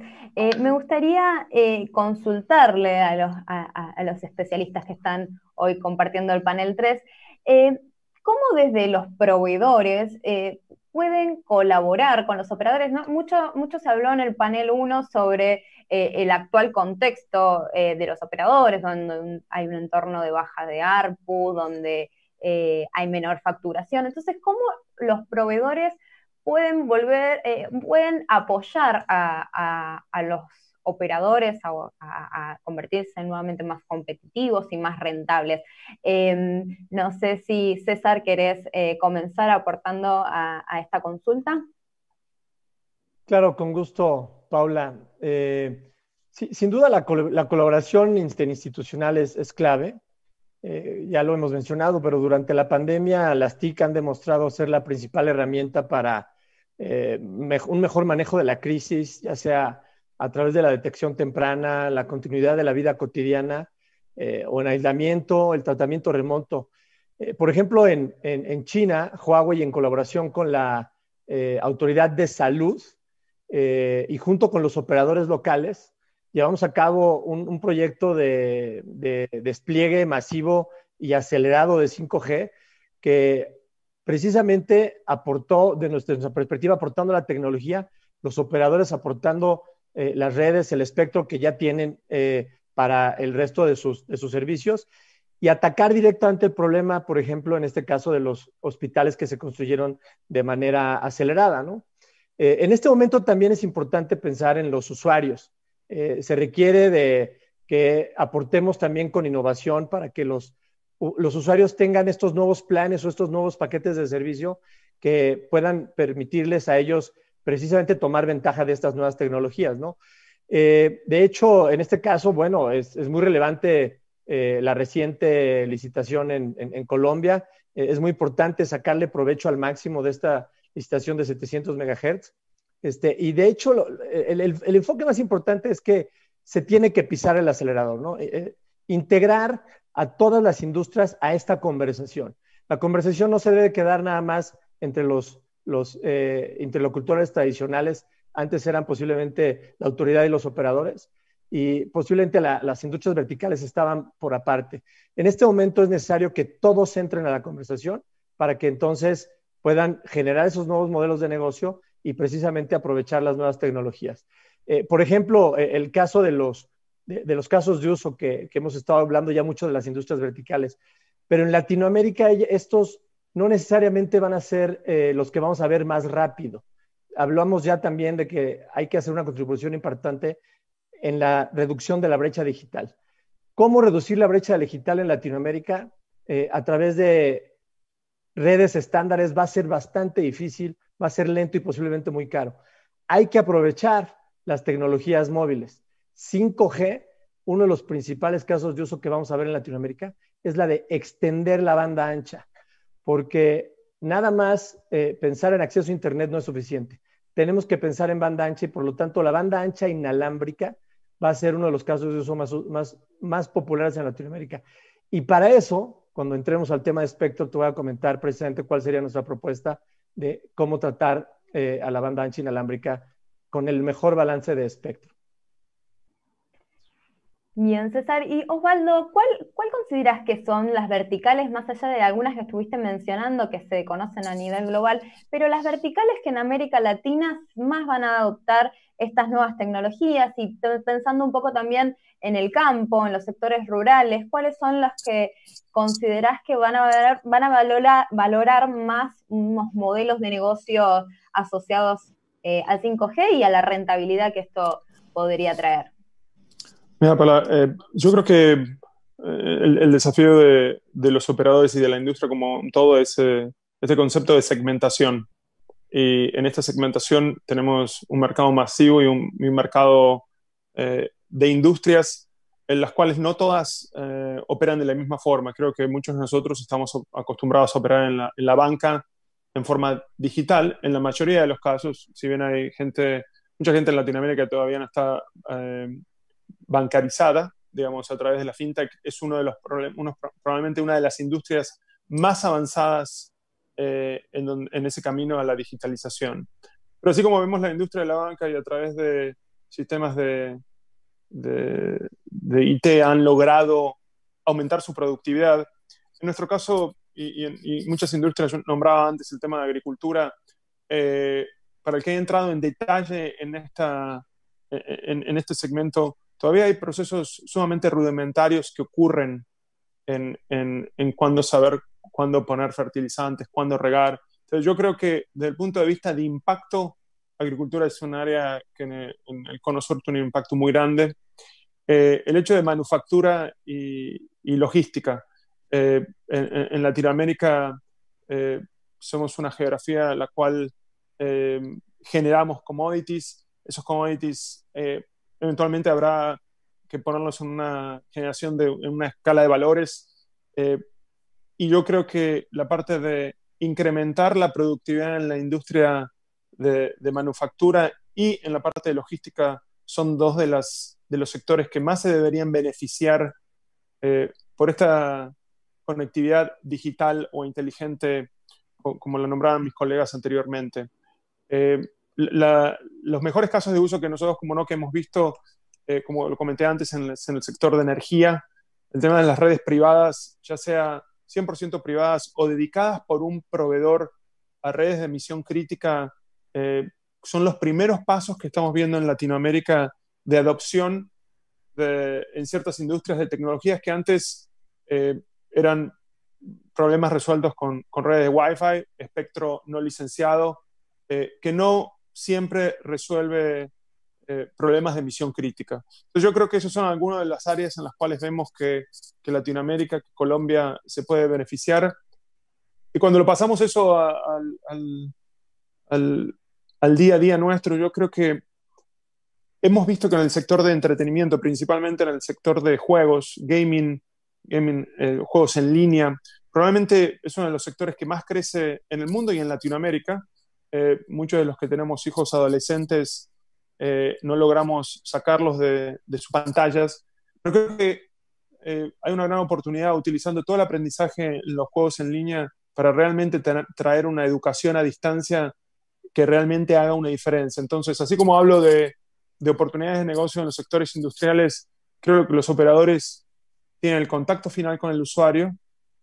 me gustaría consultarle a los, a los, especialistas que están hoy compartiendo el panel 3. Eh, ¿Cómo desde los proveedores eh, pueden colaborar con los operadores? ¿no? Mucho, mucho, se habló en el panel 1 sobre eh, el actual contexto de los operadores, donde hay un entorno de baja de ARPU, donde hay menor facturación. Entonces, ¿cómo los proveedores pueden volver, pueden apoyar a, a, a los operadores a, convertirse nuevamente más competitivos y más rentables. Em, no sé si César querés eh, comenzar aportando a, esta consulta. Claro, con gusto, Paula. Eh, sin duda la, colaboración interinstitucional es, clave. Eh, ya lo hemos mencionado, pero durante la pandemia las TIC han demostrado ser la principal herramienta para un mejor manejo de la crisis, ya sea a través de la detección temprana, la continuidad de la vida cotidiana eh, o en aislamiento, el tratamiento remoto. Eh, por ejemplo, en, China, Huawei en colaboración con la eh, Autoridad de Salud y junto con los operadores locales, llevamos a cabo un, proyecto de, despliegue masivo y acelerado de 5G que precisamente aportó, desde de nuestra perspectiva, aportando la tecnología, los operadores aportando eh, las redes, el espectro que ya tienen eh, para el resto de sus, servicios y atacar directamente el problema, por ejemplo, en este caso de los hospitales que se construyeron de manera acelerada, eh, en este momento también es importante pensar en los usuarios. se requiere de que aportemos también con innovación para que los, los usuarios tengan estos nuevos planes o estos nuevos paquetes de servicio que puedan permitirles a ellos precisamente tomar ventaja de estas nuevas tecnologías, ¿no? Eh, de hecho, en este caso, bueno, es, muy relevante eh, la reciente licitación en, Colombia. Eh, es muy importante sacarle provecho al máximo de esta licitación de 700 megahertz. Este, y de hecho, el, el, enfoque más importante es que se tiene que pisar el acelerador, ¿no? integrar a todas las industrias a esta conversación. La conversación no se debe quedar nada más entre los los eh, interlocutores tradicionales antes eran posiblemente la autoridad y los operadores y posiblemente las industrias verticales estaban por aparte. En este momento es necesario que todos entren a la conversación para que entonces puedan generar esos nuevos modelos de negocio y precisamente aprovechar las nuevas tecnologías. Eh, por ejemplo, eh, el caso de los, los casos de uso que, que, hemos estado hablando ya mucho de las industrias verticales, pero en Latinoamérica estos no necesariamente van a ser eh, los que vamos a ver más rápido. Hablamos ya también de que hay que hacer una contribución importante en la reducción de la brecha digital. ¿Cómo reducir la brecha digital en Latinoamérica? Eh, a través de redes estándares va a ser bastante difícil, va a ser lento y posiblemente muy caro. Hay que aprovechar las tecnologías móviles. 5G, uno de los principales casos de uso que vamos a ver en Latinoamérica, es la de extender la banda ancha porque nada más eh, pensar en acceso a Internet no es suficiente. Tenemos que pensar en banda ancha y por lo tanto la banda ancha inalámbrica va a ser uno de los casos de uso más, más, populares en Latinoamérica. Y para eso, cuando entremos al tema de espectro, te voy a comentar precisamente cuál sería nuestra propuesta de cómo tratar eh, a la banda ancha inalámbrica con el mejor balance de espectro. Bien, César. Y Osvaldo, ¿cuál, ¿cuál consideras que son las verticales, más allá de algunas que estuviste mencionando que se conocen a nivel global, pero las verticales que en América Latina más van a adoptar estas nuevas tecnologías y pensando un poco también en el campo, en los sectores rurales, ¿cuáles son las que consideras que van a, valorar, van a valorar, más unos modelos de negocio asociados eh, al 5G y a la rentabilidad que esto podría traer? Mira, eh, yo creo que eh, el, desafío de, los operadores y de la industria como todo es eh, este concepto de segmentación. Y en esta segmentación tenemos un mercado masivo y un, mercado de industrias en las cuales no todas operan de la misma forma. Creo que muchos de nosotros estamos acostumbrados a operar en la, en la banca en forma digital, en la mayoría de los casos, si bien hay gente, mucha gente en Latinoamérica todavía no está bancarizada, digamos, a través de la fintech, es uno de los probablemente una de las industrias más avanzadas eh, en, ese camino a la digitalización. Pero así como vemos la industria de la banca y a través de sistemas de, de, IT han logrado aumentar su productividad, en nuestro caso, y, muchas industrias, yo nombraba antes el tema de agricultura, eh, para el que haya entrado en detalle en, esta, en este segmento, todavía hay procesos sumamente rudimentarios que ocurren en, en, cuándo saber cuándo poner fertilizantes, cuándo regar. Entonces yo creo que desde el punto de vista de impacto, agricultura es un área que en el, en tiene un impacto muy grande. Eh, el hecho de manufactura y, logística. Eh, en, Latinoamérica eh, somos una geografía en la cual generamos commodities. Esos commodities eventualmente habrá que ponerlos en una generación de en una escala de valores. Eh, y yo creo que la parte de incrementar la productividad en la industria de, manufactura y en la parte de logística son dos de, las, de los sectores que más se deberían beneficiar eh, por esta conectividad digital o inteligente, como lo nombraban mis colegas anteriormente. Eh, los mejores casos de uso que nosotros como no que hemos visto, eh, como lo comenté antes en, el sector de energía, el tema de las redes privadas, ya sea 100% privadas o dedicadas por un proveedor a redes de emisión crítica, eh, son los primeros pasos que estamos viendo en Latinoamérica de adopción en ciertas industrias de tecnologías que antes eh, eran problemas resueltos con, redes de Wi-Fi, espectro no licenciado, que no siempre resuelve eh, problemas de misión crítica. yo creo que esas son algunas de las áreas en las cuales vemos que, Latinoamérica, Colombia se puede beneficiar. Y cuando lo pasamos eso al, día a día nuestro, yo creo que hemos visto que en el sector de entretenimiento, principalmente en el sector de juegos, gaming, eh, juegos en línea, probablemente es uno de los sectores que más crece en el mundo y en Latinoamérica. Eh, muchos de los que tenemos hijos adolescentes eh, no logramos sacarlos de, sus pantallas. Pero creo que eh, hay una gran oportunidad utilizando todo el aprendizaje en los juegos en línea para realmente traer una educación a distancia que realmente haga una diferencia. Entonces, así como hablo de, oportunidades de negocio en los sectores industriales, creo que los operadores tienen el contacto final con el usuario,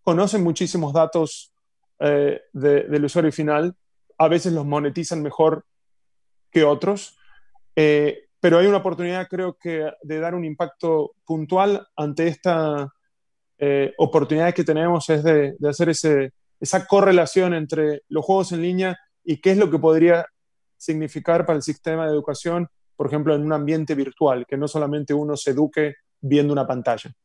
conocen muchísimos datos del usuario final a veces los monetizan mejor que otros, eh, pero hay una oportunidad creo que de dar un impacto puntual ante esta eh, oportunidad que tenemos es de, hacer esa correlación entre los juegos en línea y qué es lo que podría significar para el sistema de educación, por ejemplo, en un ambiente virtual, que no solamente uno se eduque viendo una pantalla.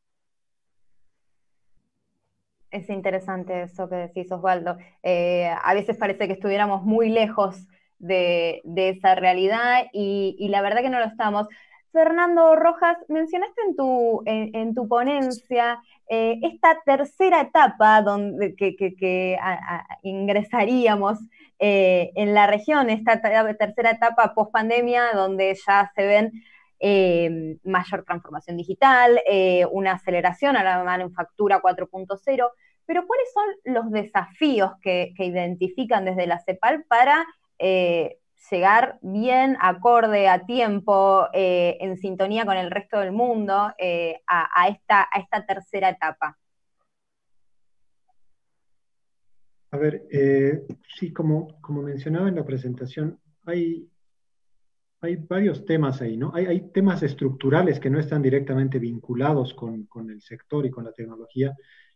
Es interesante eso que decís, Osvaldo. Eh, a veces parece que estuviéramos muy lejos de, esa realidad y, la verdad que no lo estamos. Fernando Rojas, mencionaste en tu, en, tu ponencia eh, esta tercera etapa donde, que, ingresaríamos eh, en la región, esta tercera etapa post pandemia, donde ya se ven eh, mayor transformación digital, eh, una aceleración a la manufactura 4.0, pero ¿cuáles son los desafíos que, identifican desde la CEPAL para eh, llegar bien, acorde, a tiempo, en sintonía con el resto del mundo a, esta, tercera etapa? A ver, sí, como mencionaba en la presentación, hay hay varios temas ahí, ¿no? Hay, temas estructurales que no están directamente vinculados con, el sector y con la tecnología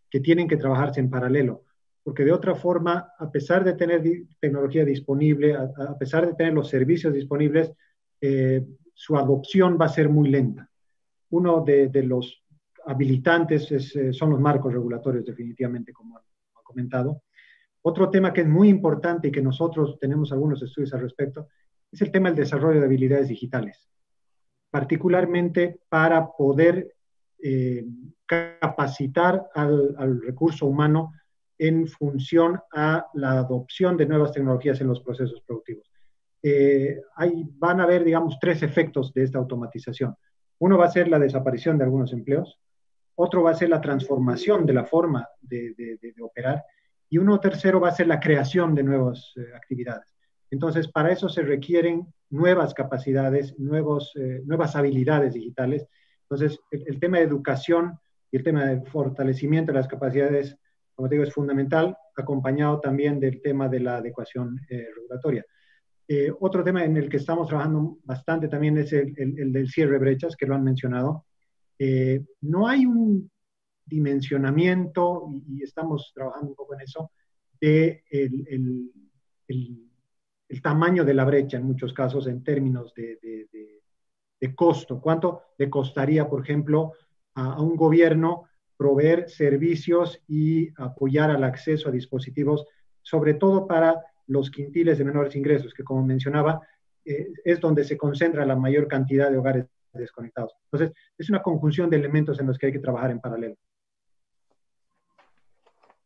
que tienen que trabajarse en paralelo, porque de otra forma, a pesar de tener tecnología disponible, a, pesar de tener los servicios disponibles, eh, su adopción va a ser muy lenta. Uno de, los habilitantes eh, son los marcos regulatorios, definitivamente, como ha comentado. Otro tema que es muy importante y que nosotros tenemos algunos estudios al respecto es el tema del desarrollo de habilidades digitales, particularmente para poder eh, capacitar al, recurso humano en función a la adopción de nuevas tecnologías en los procesos productivos. Eh, van a haber, digamos, tres efectos de esta automatización. Uno va a ser la desaparición de algunos empleos, otro va a ser la transformación de la forma de, operar y uno tercero va a ser la creación de nuevas eh, actividades. Entonces, para eso se requieren nuevas capacidades, nuevos, eh, nuevas habilidades digitales. Entonces, el, tema de educación y el tema de fortalecimiento de las capacidades, como te digo, es fundamental, acompañado también del tema de la adecuación eh, regulatoria. Eh, otro tema en el que estamos trabajando bastante también es el, del cierre de brechas, que lo han mencionado. no hay un dimensionamiento, y, estamos trabajando un poco en eso, de el el tamaño de la brecha en muchos casos en términos de, costo. ¿Cuánto le costaría, por ejemplo, a, un gobierno proveer servicios y apoyar al acceso a dispositivos, sobre todo para los quintiles de menores ingresos, que como mencionaba, eh, es donde se concentra la mayor cantidad de hogares desconectados. Entonces, es una conjunción de elementos en los que hay que trabajar en paralelo.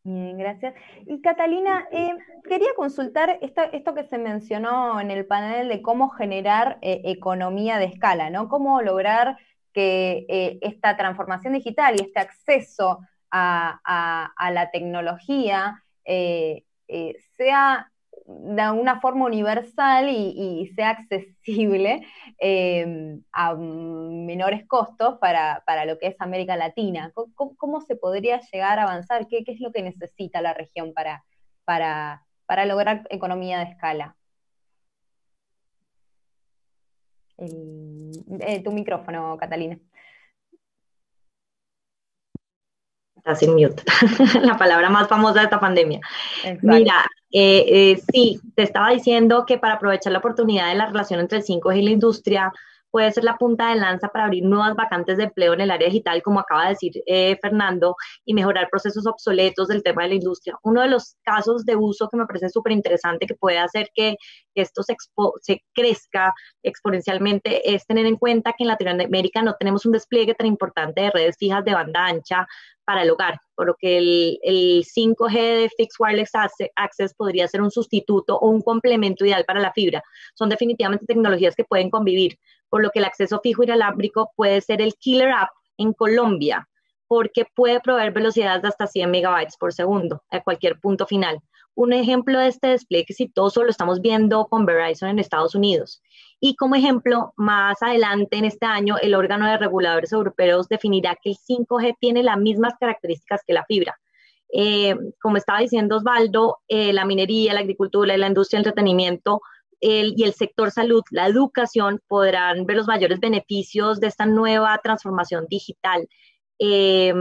Bien, gracias. Y Catalina, eh, quería consultar esto que se mencionó en el panel de cómo generar eh, economía de escala, ¿no? Cómo lograr que eh, esta transformación digital y este acceso a, a la tecnología sea de una forma universal y, sea accesible *laughs* em, a menores costos para, lo que es América Latina. ¿Cómo, se podría llegar a avanzar? ¿Qué, es lo que necesita la región para, para, lograr economía de escala? Eh, tu micrófono, Catalina. Está sin mute, *laughs* la palabra más famosa de esta pandemia. Mira, eh, eh, sí, te estaba diciendo que para aprovechar la oportunidad de la relación entre el 5G y la industria, puede ser la punta de lanza para abrir nuevas vacantes de empleo en el área digital, como acaba de decir eh, Fernando, y mejorar procesos obsoletos del tema de la industria. Uno de los casos de uso que me parece súper interesante que puede hacer que esto se, crezca exponencialmente es tener en cuenta que en Latinoamérica no tenemos un despliegue tan importante de redes fijas de banda ancha para el hogar, por lo que el, el, 5G de Fixed Wireless Access podría ser un sustituto o un complemento ideal para la fibra. Son definitivamente tecnologías que pueden convivir, por lo que el acceso fijo inalámbrico puede ser el killer app en Colombia, porque puede proveer velocidades de hasta 100 megabytes por segundo a cualquier punto final. Un ejemplo de este despliegue exitoso lo estamos viendo con Verizon en Estados Unidos. Y como ejemplo, más adelante en este año, el órgano de reguladores europeos definirá que el 5G tiene las mismas características que la fibra. Eh, como estaba diciendo Osvaldo, eh, la minería, la agricultura y la industria del entretenimiento y el sector salud, la educación, podrán ver los mayores beneficios de esta nueva transformación digital. Eh,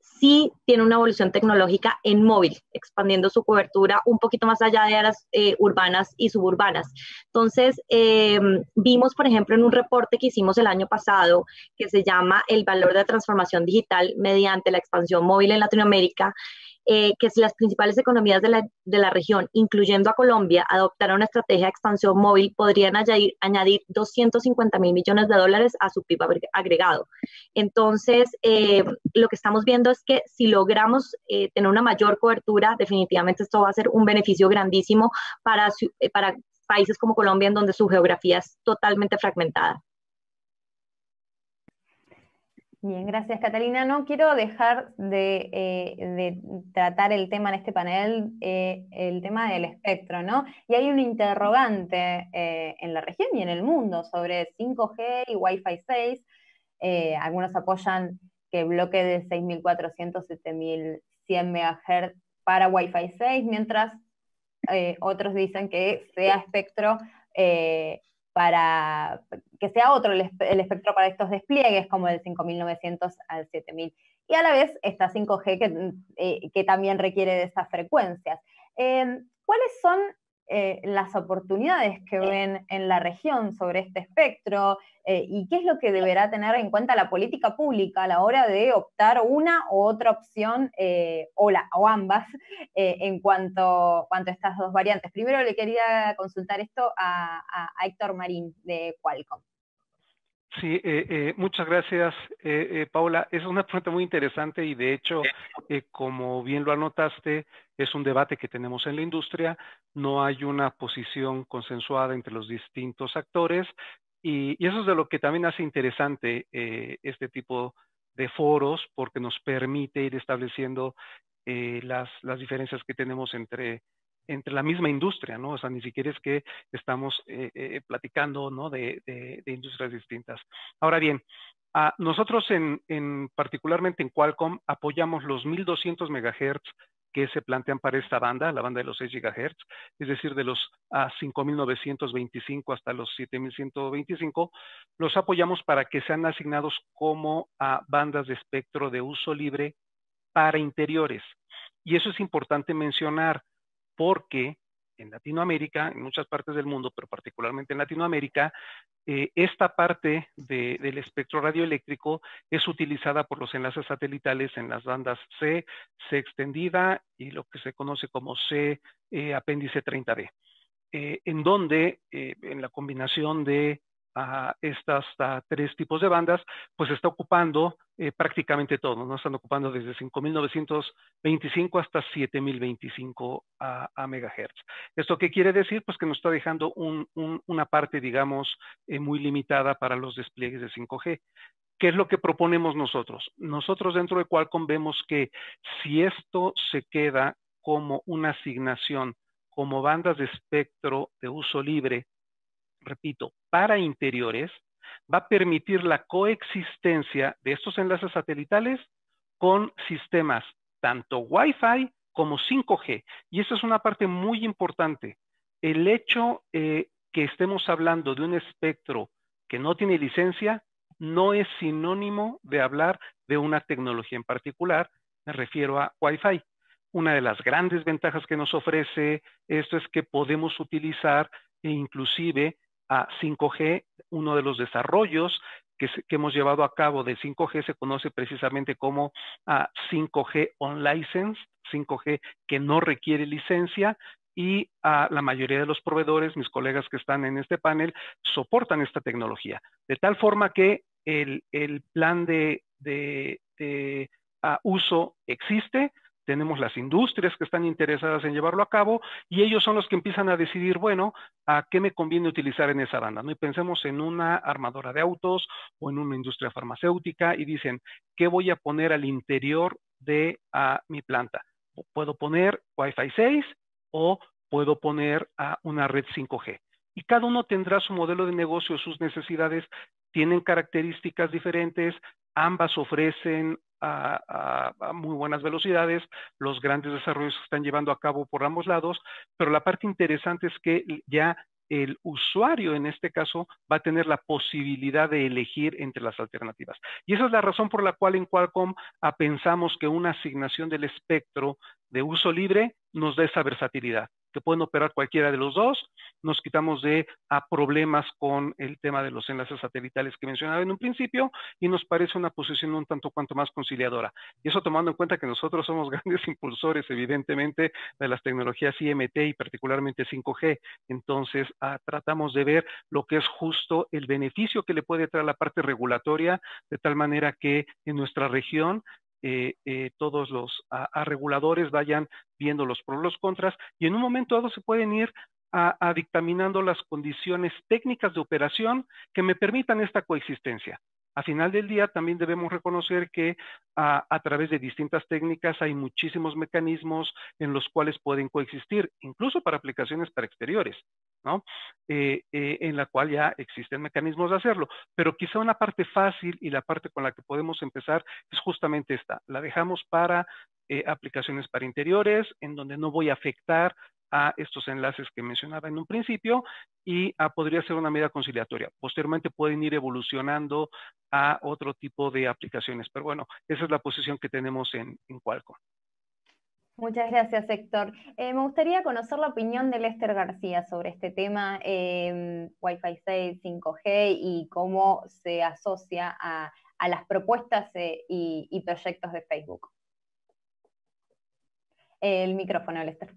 sí tiene una evolución tecnológica en móvil, expandiendo su cobertura un poquito más allá de áreas eh, urbanas y suburbanas. Entonces, em, vimos, por ejemplo, en un reporte que hicimos el año pasado, que se llama El valor de la transformación digital mediante la expansión móvil en Latinoamérica, eh, que si las principales economías de la, de la, región, incluyendo a Colombia, adoptaran una estrategia de expansión móvil, podrían añadir, añadir 250 mil millones de dólares a su PIB agregado. Entonces, eh, lo que estamos viendo es que si logramos eh, tener una mayor cobertura, definitivamente esto va a ser un beneficio grandísimo para, para países como Colombia, en donde su geografía es totalmente fragmentada. Bien, gracias Catalina. No quiero dejar de, eh, tratar el tema en este panel, eh, el tema del espectro, ¿no? Y hay un interrogante eh, en la región y en el mundo sobre 5G y Wi-Fi 6. algunos apoyan que bloque de 6.400, 7.100 MHz para Wi-Fi 6, mientras otros dicen que sea espectro para que sea otro el, espectro para estos despliegues, como el 5900 al 7000. Y a la vez está 5G eh, que, también requiere de esas frecuencias. Em, ¿Cuáles son eh, las oportunidades que ven en la región sobre este espectro eh, y qué es lo que deberá tener en cuenta la política pública a la hora de optar una u otra opción eh, o, ambas en cuanto, cuanto, a estas dos variantes. Primero le quería consultar esto a Héctor Marín de Qualcomm. Sí, eh, eh, muchas gracias, eh, eh, Paula. Es una pregunta muy interesante y de hecho, como bien lo anotaste, es un debate que tenemos en la industria. No hay una posición consensuada entre los distintos actores y, y eso es de lo que también hace interesante este tipo de foros porque nos permite ir estableciendo las, las diferencias que tenemos entre entre la misma industria, ¿no? O sea, ni siquiera es que estamos eh, eh, platicando, ¿no? De, industrias distintas. Ahora bien, a ah, nosotros en, particularmente en Qualcomm apoyamos los 1200 MHz que se plantean para esta banda, la banda de los 6 GHz, es decir, de los a ah, 5.925 hasta los 7.125, los apoyamos para que sean asignados como a ah, bandas de espectro de uso libre para interiores. Y eso es importante mencionar, porque en Latinoamérica, en muchas partes del mundo, pero particularmente en Latinoamérica, eh, esta parte del espectro radioeléctrico es utilizada por los enlaces satelitales en las bandas C, C extendida y lo que se conoce como C eh, apéndice 30B, eh, en donde en la combinación de a estas tres tipos de bandas, pues está ocupando eh, prácticamente todo, ¿no? Están ocupando desde 5.925 hasta 7.025 a, a megahertz. ¿Esto qué quiere decir? Pues que nos está dejando una parte, digamos, eh, muy limitada para los despliegues de 5G. ¿Qué es lo que proponemos nosotros? Nosotros dentro de Qualcomm vemos que si esto se queda como una asignación, como bandas de espectro de uso libre repito, para interiores, va a permitir la coexistencia de estos enlaces satelitales con sistemas tanto Wi-Fi como 5G. Y eso es una parte muy importante. El hecho eh, que estemos hablando de un espectro que no tiene licencia no es sinónimo de hablar de una tecnología en particular. Me refiero a Wi-Fi. Una de las grandes ventajas que nos ofrece esto es que podemos utilizar e inclusive a 5G. Uno de los desarrollos que, hemos llevado a cabo de 5G se conoce precisamente como a 5G on license, 5G que no requiere licencia y a la mayoría de los proveedores, mis colegas que están en este panel, soportan esta tecnología. De tal forma que el, plan de, de, ah, uso existe, tenemos las industrias que están interesadas en llevarlo a cabo y ellos son los que empiezan a decidir, bueno, ¿a qué me conviene utilizar en esa banda? ¿no? Y pensemos en una armadora de autos o en una industria farmacéutica y dicen, ¿qué voy a poner al interior de mi planta? ¿Puedo poner Wi-Fi 6 o puedo poner una red 5G? Y cada uno tendrá su modelo de negocio, sus necesidades, tienen características diferentes, ambas ofrecen a, muy buenas velocidades, los grandes desarrollos se están llevando a cabo por ambos lados, pero la parte interesante es que ya el usuario en este caso va a tener la posibilidad de elegir entre las alternativas. Y esa es la razón por la cual en Qualcomm pensamos que una asignación del espectro de uso libre nos da esa versatilidad que pueden operar cualquiera de los dos. Nos quitamos de problemas con el tema de los enlaces satelitales que mencionaba en un principio y nos parece una posición un tanto cuanto más conciliadora. Y eso tomando en cuenta que nosotros somos *laughs* grandes impulsores, evidentemente, de las tecnologías IMT y particularmente 5G. Entonces, ah, tratamos de ver lo que es justo el beneficio que le puede traer la parte regulatoria, de tal manera que en nuestra región eh, eh, todos los reguladores vayan viendo los pros, los contras, y en un momento dado se pueden ir a, dictaminando las condiciones técnicas de operación que me permitan esta coexistencia. A final del día también debemos reconocer que ah, a, través de distintas técnicas hay muchísimos mecanismos en los cuales pueden coexistir, incluso para aplicaciones para exteriores, ¿no? Eh, eh, en la cual ya existen mecanismos de hacerlo. Pero quizá una parte fácil y la parte con la que podemos empezar es justamente esta. La dejamos para eh, aplicaciones para interiores, en donde no voy a afectar a estos enlaces que mencionaba en un principio y ah, podría ser una medida conciliatoria. Posteriormente pueden ir evolucionando a otro tipo de aplicaciones, pero bueno, esa es la posición que tenemos en, Qualcomm. Muchas gracias, Héctor. Eh, me gustaría conocer la opinión de Lester García sobre este tema em, Wi-Fi 6, 5G y cómo se asocia a, las propuestas eh, y proyectos de Facebook. El micrófono, Lester.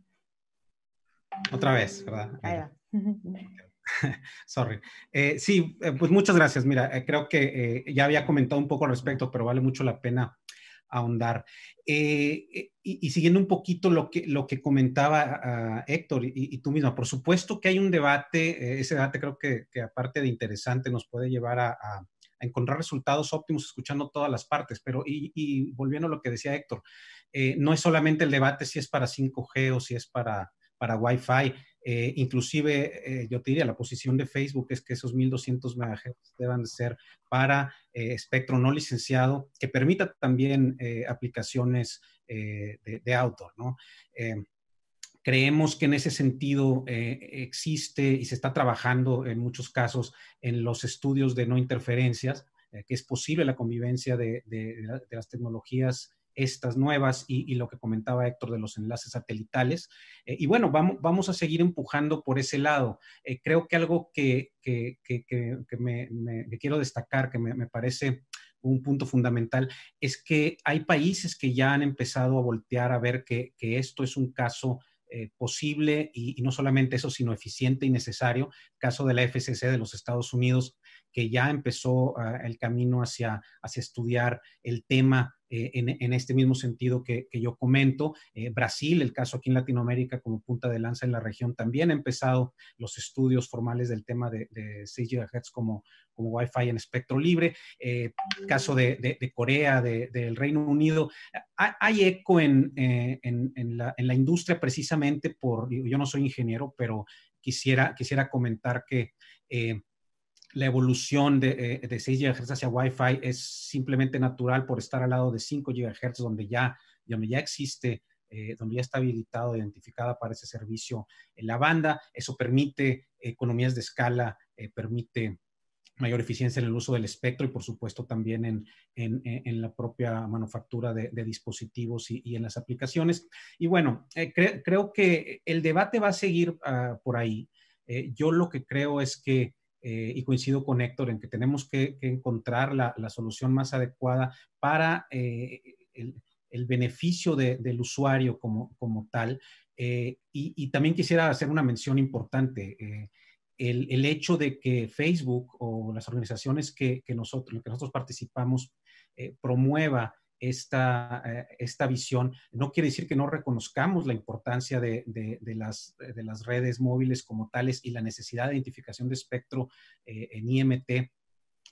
Otra vez, ¿verdad? *laughs* Sorry. Eh, sí, eh, pues muchas gracias. Mira, eh, creo que ya había comentado un poco al respecto, pero vale mucho la pena ahondar. Y, siguiendo un poquito lo que, lo que comentaba ah, Héctor y, tú misma, por supuesto que hay un debate, ese debate creo que, aparte de interesante nos puede llevar a, encontrar resultados óptimos escuchando todas las partes, pero y, y volviendo a lo que decía Héctor, no es solamente el debate si es para 5G o si es para para Wi-Fi. Eh, inclusive, eh, yo te diría, la posición de Facebook es que esos 1200 MHz deben ser para eh, espectro no licenciado, que permita también aplicaciones de, de, outdoor, creemos que en ese sentido existe y se está trabajando en muchos casos en los estudios de no interferencias, que es posible la convivencia de, de las tecnologías estas nuevas y, lo que comentaba Héctor de los enlaces satelitales. Eh, y bueno, vamos, vamos a seguir empujando por ese lado. Eh, creo que algo que, me, quiero destacar, que me, parece un punto fundamental, es que hay países que ya han empezado a voltear a ver que, esto es un caso eh, posible y, no solamente eso, sino eficiente y necesario. caso de la FCC de los Estados Unidos que ya empezó ah, el camino hacia, hacia estudiar el tema eh, en, este mismo sentido que, yo comento. Eh, Brasil, el caso aquí en Latinoamérica como punta de lanza en la región, también ha empezado los estudios formales del tema de, 6 GHz como, como Wi-Fi en espectro libre. Eh, caso de, de, Corea, del Reino Unido. Hay, eco en, la, industria precisamente por, yo no soy ingeniero, pero quisiera, quisiera comentar que la evolución de, 6 eh, GHz hacia Wi-Fi es simplemente natural por estar al lado de 5 GHz, donde ya, ya existe, eh, donde ya está habilitado, identificada para ese servicio en la banda. Eso permite economías de escala, eh, permite mayor eficiencia en el uso del espectro y por supuesto también en, la propia manufactura de, dispositivos y, en las aplicaciones. Y bueno, creo que el debate va a seguir ah, por ahí. yo lo que creo es que eh, y coincido con Héctor en que tenemos que, encontrar la, solución más adecuada para eh, el, beneficio del usuario como, tal. Eh, y, también quisiera hacer una mención importante. El, hecho de que Facebook o las organizaciones que, nosotros, que nosotros participamos promueva esta, eh, esta visión. No quiere decir que no reconozcamos la importancia de, las, de las redes móviles como tales y la necesidad de identificación de espectro eh, en IMT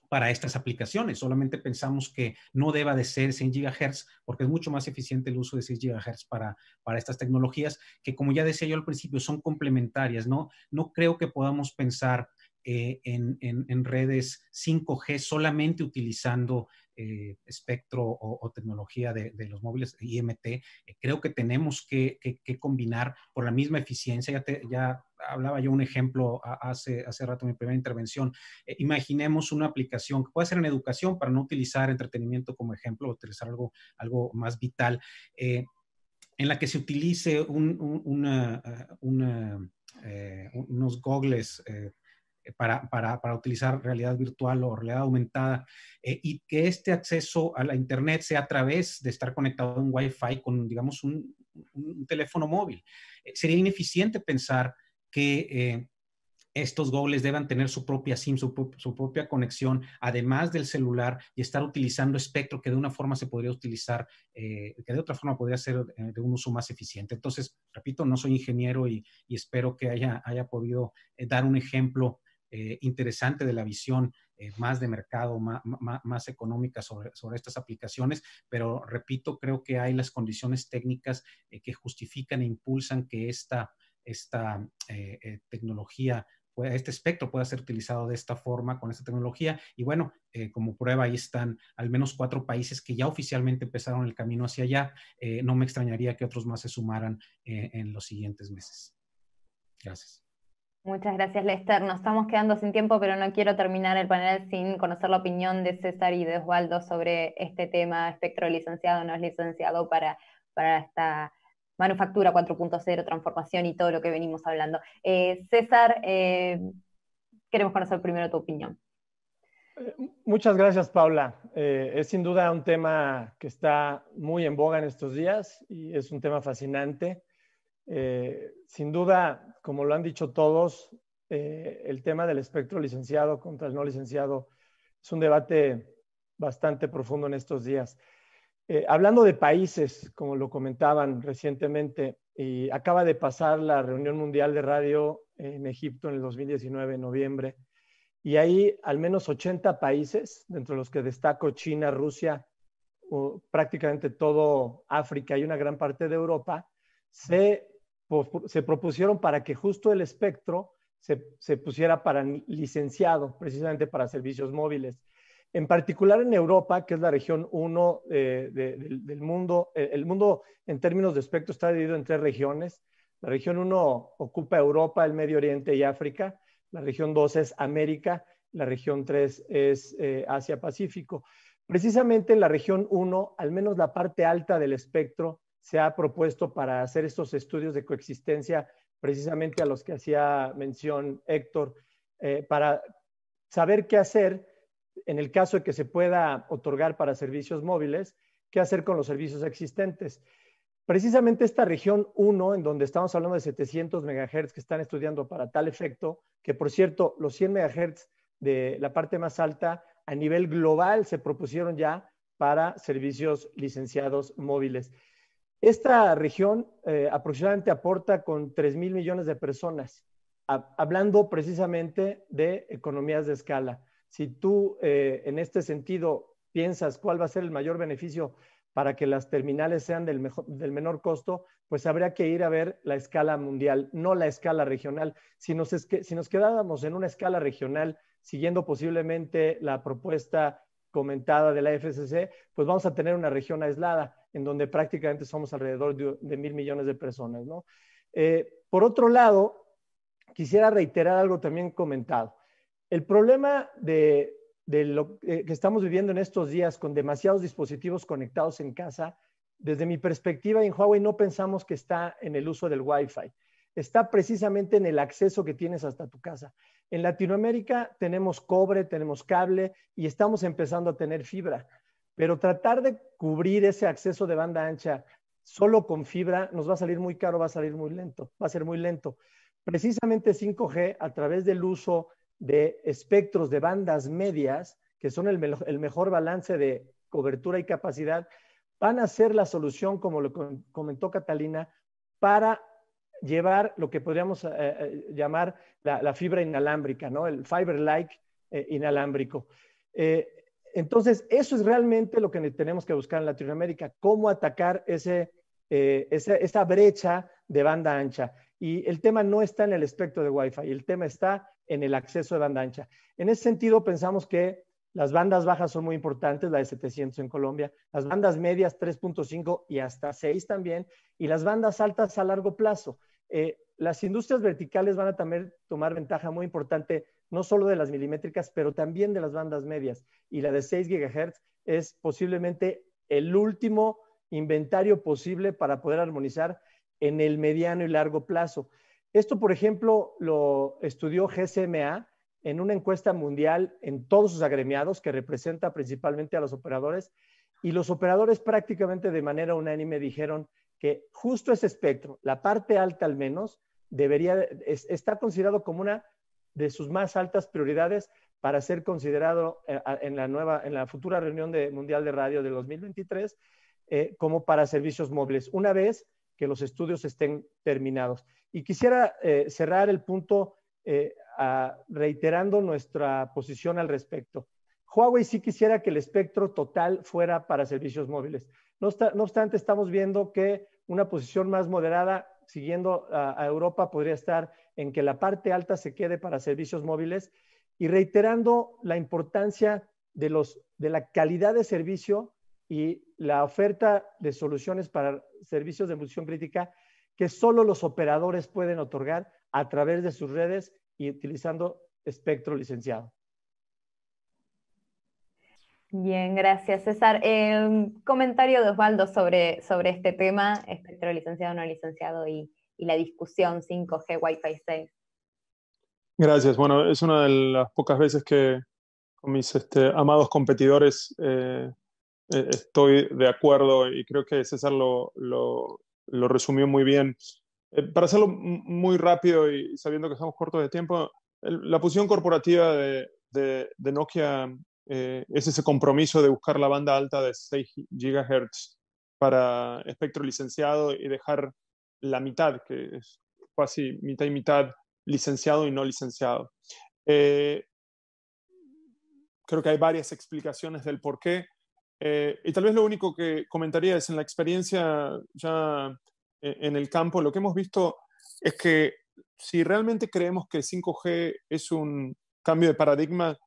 para estas aplicaciones. Solamente pensamos que no deba de ser 100 GHz porque es mucho más eficiente el uso de 6 GHz para, para estas tecnologías que, como ya decía yo al principio, son complementarias. No, no creo que podamos pensar eh, en, en, en, redes 5G solamente utilizando eh, espectro o, tecnología de, los móviles IMT, eh, creo que tenemos que, combinar por la misma eficiencia. Ya, hablaba yo un ejemplo hace, hace rato en mi primera intervención. Eh, imaginemos una aplicación que puede ser en educación para no utilizar entretenimiento como ejemplo, utilizar algo, algo más vital, en la que se utilice unos gogles eh, para, para, para utilizar realidad virtual o realidad aumentada eh, y que este acceso a la Internet sea a través de estar conectado en Wi-Fi con, digamos, un, teléfono móvil. Eh, sería ineficiente pensar que estos gobles deban tener su propia SIM, su, propia conexión, además del celular, y estar utilizando espectro que de una forma se podría utilizar, que de otra forma podría ser de un uso más eficiente. Entonces, repito, no soy ingeniero y, espero que haya, haya podido dar un ejemplo eh, interesante de la visión eh, más de mercado, más económica sobre, estas aplicaciones, pero repito, creo que hay las condiciones técnicas eh, que justifican e impulsan que esta, esta tecnología este espectro pueda ser utilizado de esta forma con esta tecnología. Y bueno, como prueba, ahí están al menos cuatro países que ya oficialmente empezaron el camino hacia allá. no me extrañaría que otros más se sumaran en los siguientes meses. Gracias. Muchas gracias, Lester. Nos estamos quedando sin tiempo, pero no quiero terminar el panel sin conocer la opinión de César y de Osvaldo sobre este tema, espectro licenciado o no es licenciado para, esta manufactura 4.0, transformación y todo lo que venimos hablando. Eh, César, eh, queremos conocer primero tu opinión. Eh, muchas gracias, Paula. es sin duda un tema que está muy en boga en estos días y es un tema fascinante. Eh, sin duda, como lo han dicho todos, eh, el tema del espectro licenciado contra el no licenciado es un debate bastante profundo en estos días. Eh, hablando de países, como lo comentaban recientemente, y acaba de pasar la reunión mundial de radio en Egipto en el 2019, en noviembre, y hay al menos 80 países, dentro de los que destaco China, Rusia, prácticamente todo África y una gran parte de Europa, se se propusieron para que justo el espectro se, pusiera para licenciado, precisamente para servicios móviles. En particular en Europa, que es la región 1 eh, del, mundo, eh, el mundo en términos de espectro está dividido en tres regiones. La región 1 ocupa Europa, el Medio Oriente y África. La región 2 es América. La región 3 es eh, Asia-Pacífico. Precisamente en la región 1, al menos la parte alta del espectro, se ha propuesto para hacer estos estudios de coexistencia, precisamente a los que hacía mención Héctor, eh, para saber qué hacer en el caso de que se pueda otorgar para servicios móviles, qué hacer con los servicios existentes. Precisamente esta región 1, en donde estamos hablando de 700 MHz que están estudiando para tal efecto, que por cierto, los 100 MHz de la parte más alta a nivel global se propusieron ya para servicios licenciados móviles. Esta región eh, aproximadamente aporta con 3 mil millones de personas, hablando precisamente de economías de escala. Si tú eh, en este sentido piensas cuál va a ser el mayor beneficio para que las terminales sean del, mejor, del menor costo, pues habría que ir a ver la escala mundial, no la escala regional. Si nos, es si nos quedáramos en una escala regional, siguiendo posiblemente la propuesta comentada de la FCC, pues vamos a tener una región aislada en donde prácticamente somos alrededor de, mil millones de personas. Eh, por otro lado, quisiera reiterar algo también comentado. El problema de, de lo eh, que estamos viviendo en estos días con demasiados dispositivos conectados en casa, desde mi perspectiva en Huawei no pensamos que está en el uso del Wi-Fi está precisamente en el acceso que tienes hasta tu casa. En Latinoamérica tenemos cobre, tenemos cable y estamos empezando a tener fibra. Pero tratar de cubrir ese acceso de banda ancha solo con fibra nos va a salir muy caro, va a salir muy lento, va a ser muy lento. Precisamente 5G, a través del uso de espectros de bandas medias, que son el, mejor balance de cobertura y capacidad, van a ser la solución, como lo comentó Catalina, para llevar lo que podríamos eh, eh, llamar la, fibra inalámbrica, ¿no? El fiber-like eh, inalámbrico. Entonces, eso es realmente lo que tenemos que buscar en Latinoamérica, cómo atacar ese, eh, esa, brecha de banda ancha. Y el tema no está en el espectro de Wi-Fi, el tema está en el acceso de banda ancha. En ese sentido, pensamos que las bandas bajas son muy importantes, la de 700 en Colombia, las bandas medias 3.5 y hasta 6 también, y las bandas altas a largo plazo. Eh, las industrias verticales van a también tomar ventaja muy importante no solo de las milimétricas, pero también de las bandas medias. Y la de 6 GHz es posiblemente el último inventario posible para poder armonizar en el mediano y largo plazo. Esto, por ejemplo, lo estudió GCMA en una encuesta mundial en todos sus agremiados, que representa principalmente a los operadores, y los operadores prácticamente de manera unánime dijeron que justo ese espectro, la parte alta al menos, debería estar considerado como una de sus más altas prioridades para ser considerado eh, en la, nueva, en la futura reunión de, mundial de radio del 2023 eh, como para servicios móviles, una vez que los estudios estén terminados. Y quisiera eh, cerrar el punto reiterando nuestra posición al respecto. Huawei sí quisiera que el espectro total fuera para servicios móviles. no obstante, estamos viendo que una posición más moderada siguiendo a, Europa podría estar en que la parte alta se quede para servicios móviles y reiterando la importancia de, los, de la calidad de servicio y la oferta de soluciones para servicios de evolución crítica que solo los operadores pueden otorgar a través de sus redes y utilizando espectro licenciado. Bien, gracias César. El eh, comentario de Osvaldo sobre, sobre este tema, espectro licenciado o no licenciado y, y, la discusión 5G Wi-Fi 6. Gracias. Bueno, es una de las pocas veces que con mis este, amados competidores eh, eh, estoy de acuerdo y creo que César lo, lo, resumió muy bien. para hacerlo muy rápido y sabiendo que estamos cortos de tiempo, la posición corporativa de, de, de Nokia eh, es ese compromiso de buscar la banda alta de 6 GHz para espectro licenciado y dejar la mitad, que es casi mitad y mitad licenciado y no licenciado. Eh, creo que hay varias explicaciones del por qué. Eh, y tal vez lo único que comentaría es en la experiencia ya en el campo, lo que hemos visto es que si realmente creemos que 5G es un cambio de paradigma,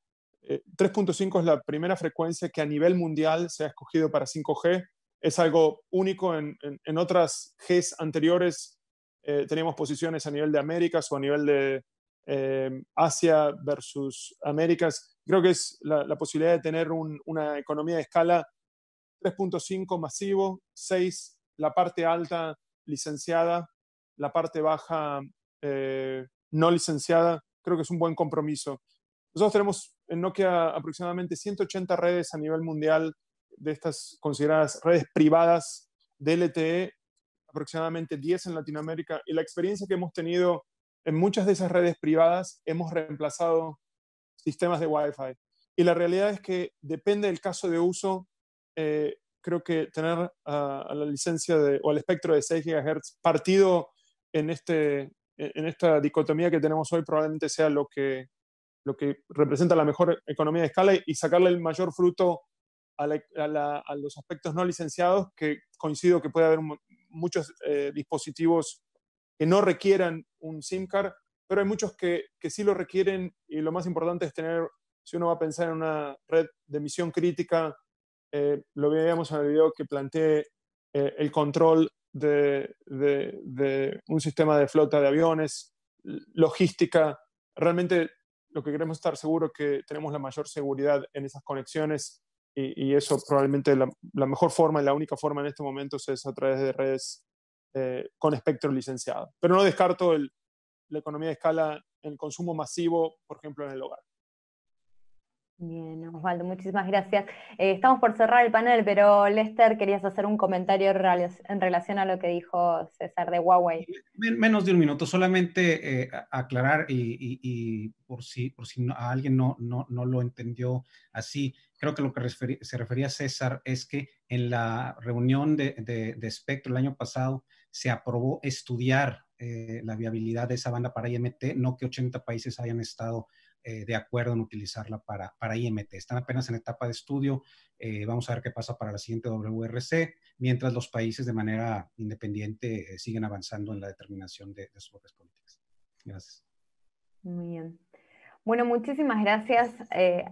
3.5 eh, es la primera frecuencia que a nivel mundial se ha escogido para 5G. Es algo único. En, otras Gs anteriores eh, teníamos posiciones a nivel de Américas o a nivel de eh, Asia versus Américas. Creo que es la, posibilidad de tener una economía de escala 3.5 masivo, 6 la parte alta licenciada, la parte baja eh, no licenciada. Creo que es un buen compromiso. Nosotros tenemos en Nokia aproximadamente 180 redes a nivel mundial de estas consideradas redes privadas de LTE, aproximadamente 10 en Latinoamérica, y la experiencia que hemos tenido en muchas de esas redes privadas hemos reemplazado sistemas de Wi-Fi. Y la realidad es que depende del caso de uso, eh, creo que tener a la licencia de, o al espectro de 6 GHz partido en, este, en esta dicotomía que tenemos hoy probablemente sea lo que, lo que representa la mejor economía de escala y sacarle el mayor fruto a, los aspectos no licenciados, que coincido que puede haber muchos eh, dispositivos que no requieran un SIM card, pero hay muchos que, que sí lo requieren y lo más importante es tener, si uno va a pensar en una red de misión crítica, eh, lo veíamos en el video que planteé eh, el control de, de, de un sistema de flota de aviones, logística, realmente lo que queremos estar seguro es que tenemos la mayor seguridad en esas conexiones y, eso probablemente la, mejor forma y la única forma en este momento es a través de redes eh, con espectro licenciado. Pero no descarto la economía de escala en consumo masivo, por ejemplo, en el hogar. Bien, Osvaldo, muchísimas gracias. Eh, estamos por cerrar el panel, pero Lester, querías hacer un comentario en relación a lo que dijo César de Huawei. menos de un minuto, solamente eh, aclarar y, por si, por si a alguien no, no, no, lo entendió así, creo que lo que se refería César es que en la reunión de, de, espectro el año pasado se aprobó estudiar eh, la viabilidad de esa banda para IMT, no que 80 países hayan estado eh, de acuerdo en utilizarla para, para IMT. Están apenas en etapa de estudio. Eh, vamos a ver qué pasa para la siguiente WRC, mientras los países de manera independiente eh, siguen avanzando en la determinación de, sus propias políticas. Gracias. Muy bien. Bueno, muchísimas gracias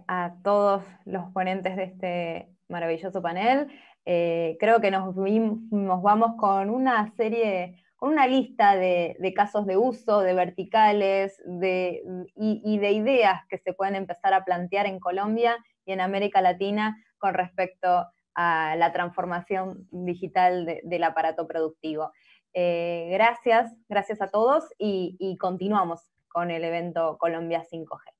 a todos los ponentes de este maravilloso panel. creo que nos, nos vamos con una serie de, una lista de, casos de uso, de verticales de, y, de ideas que se pueden empezar a plantear en Colombia y en América Latina con respecto a la transformación digital del aparato productivo. Eh, gracias, gracias a todos y continuamos con el evento Colombia 5G.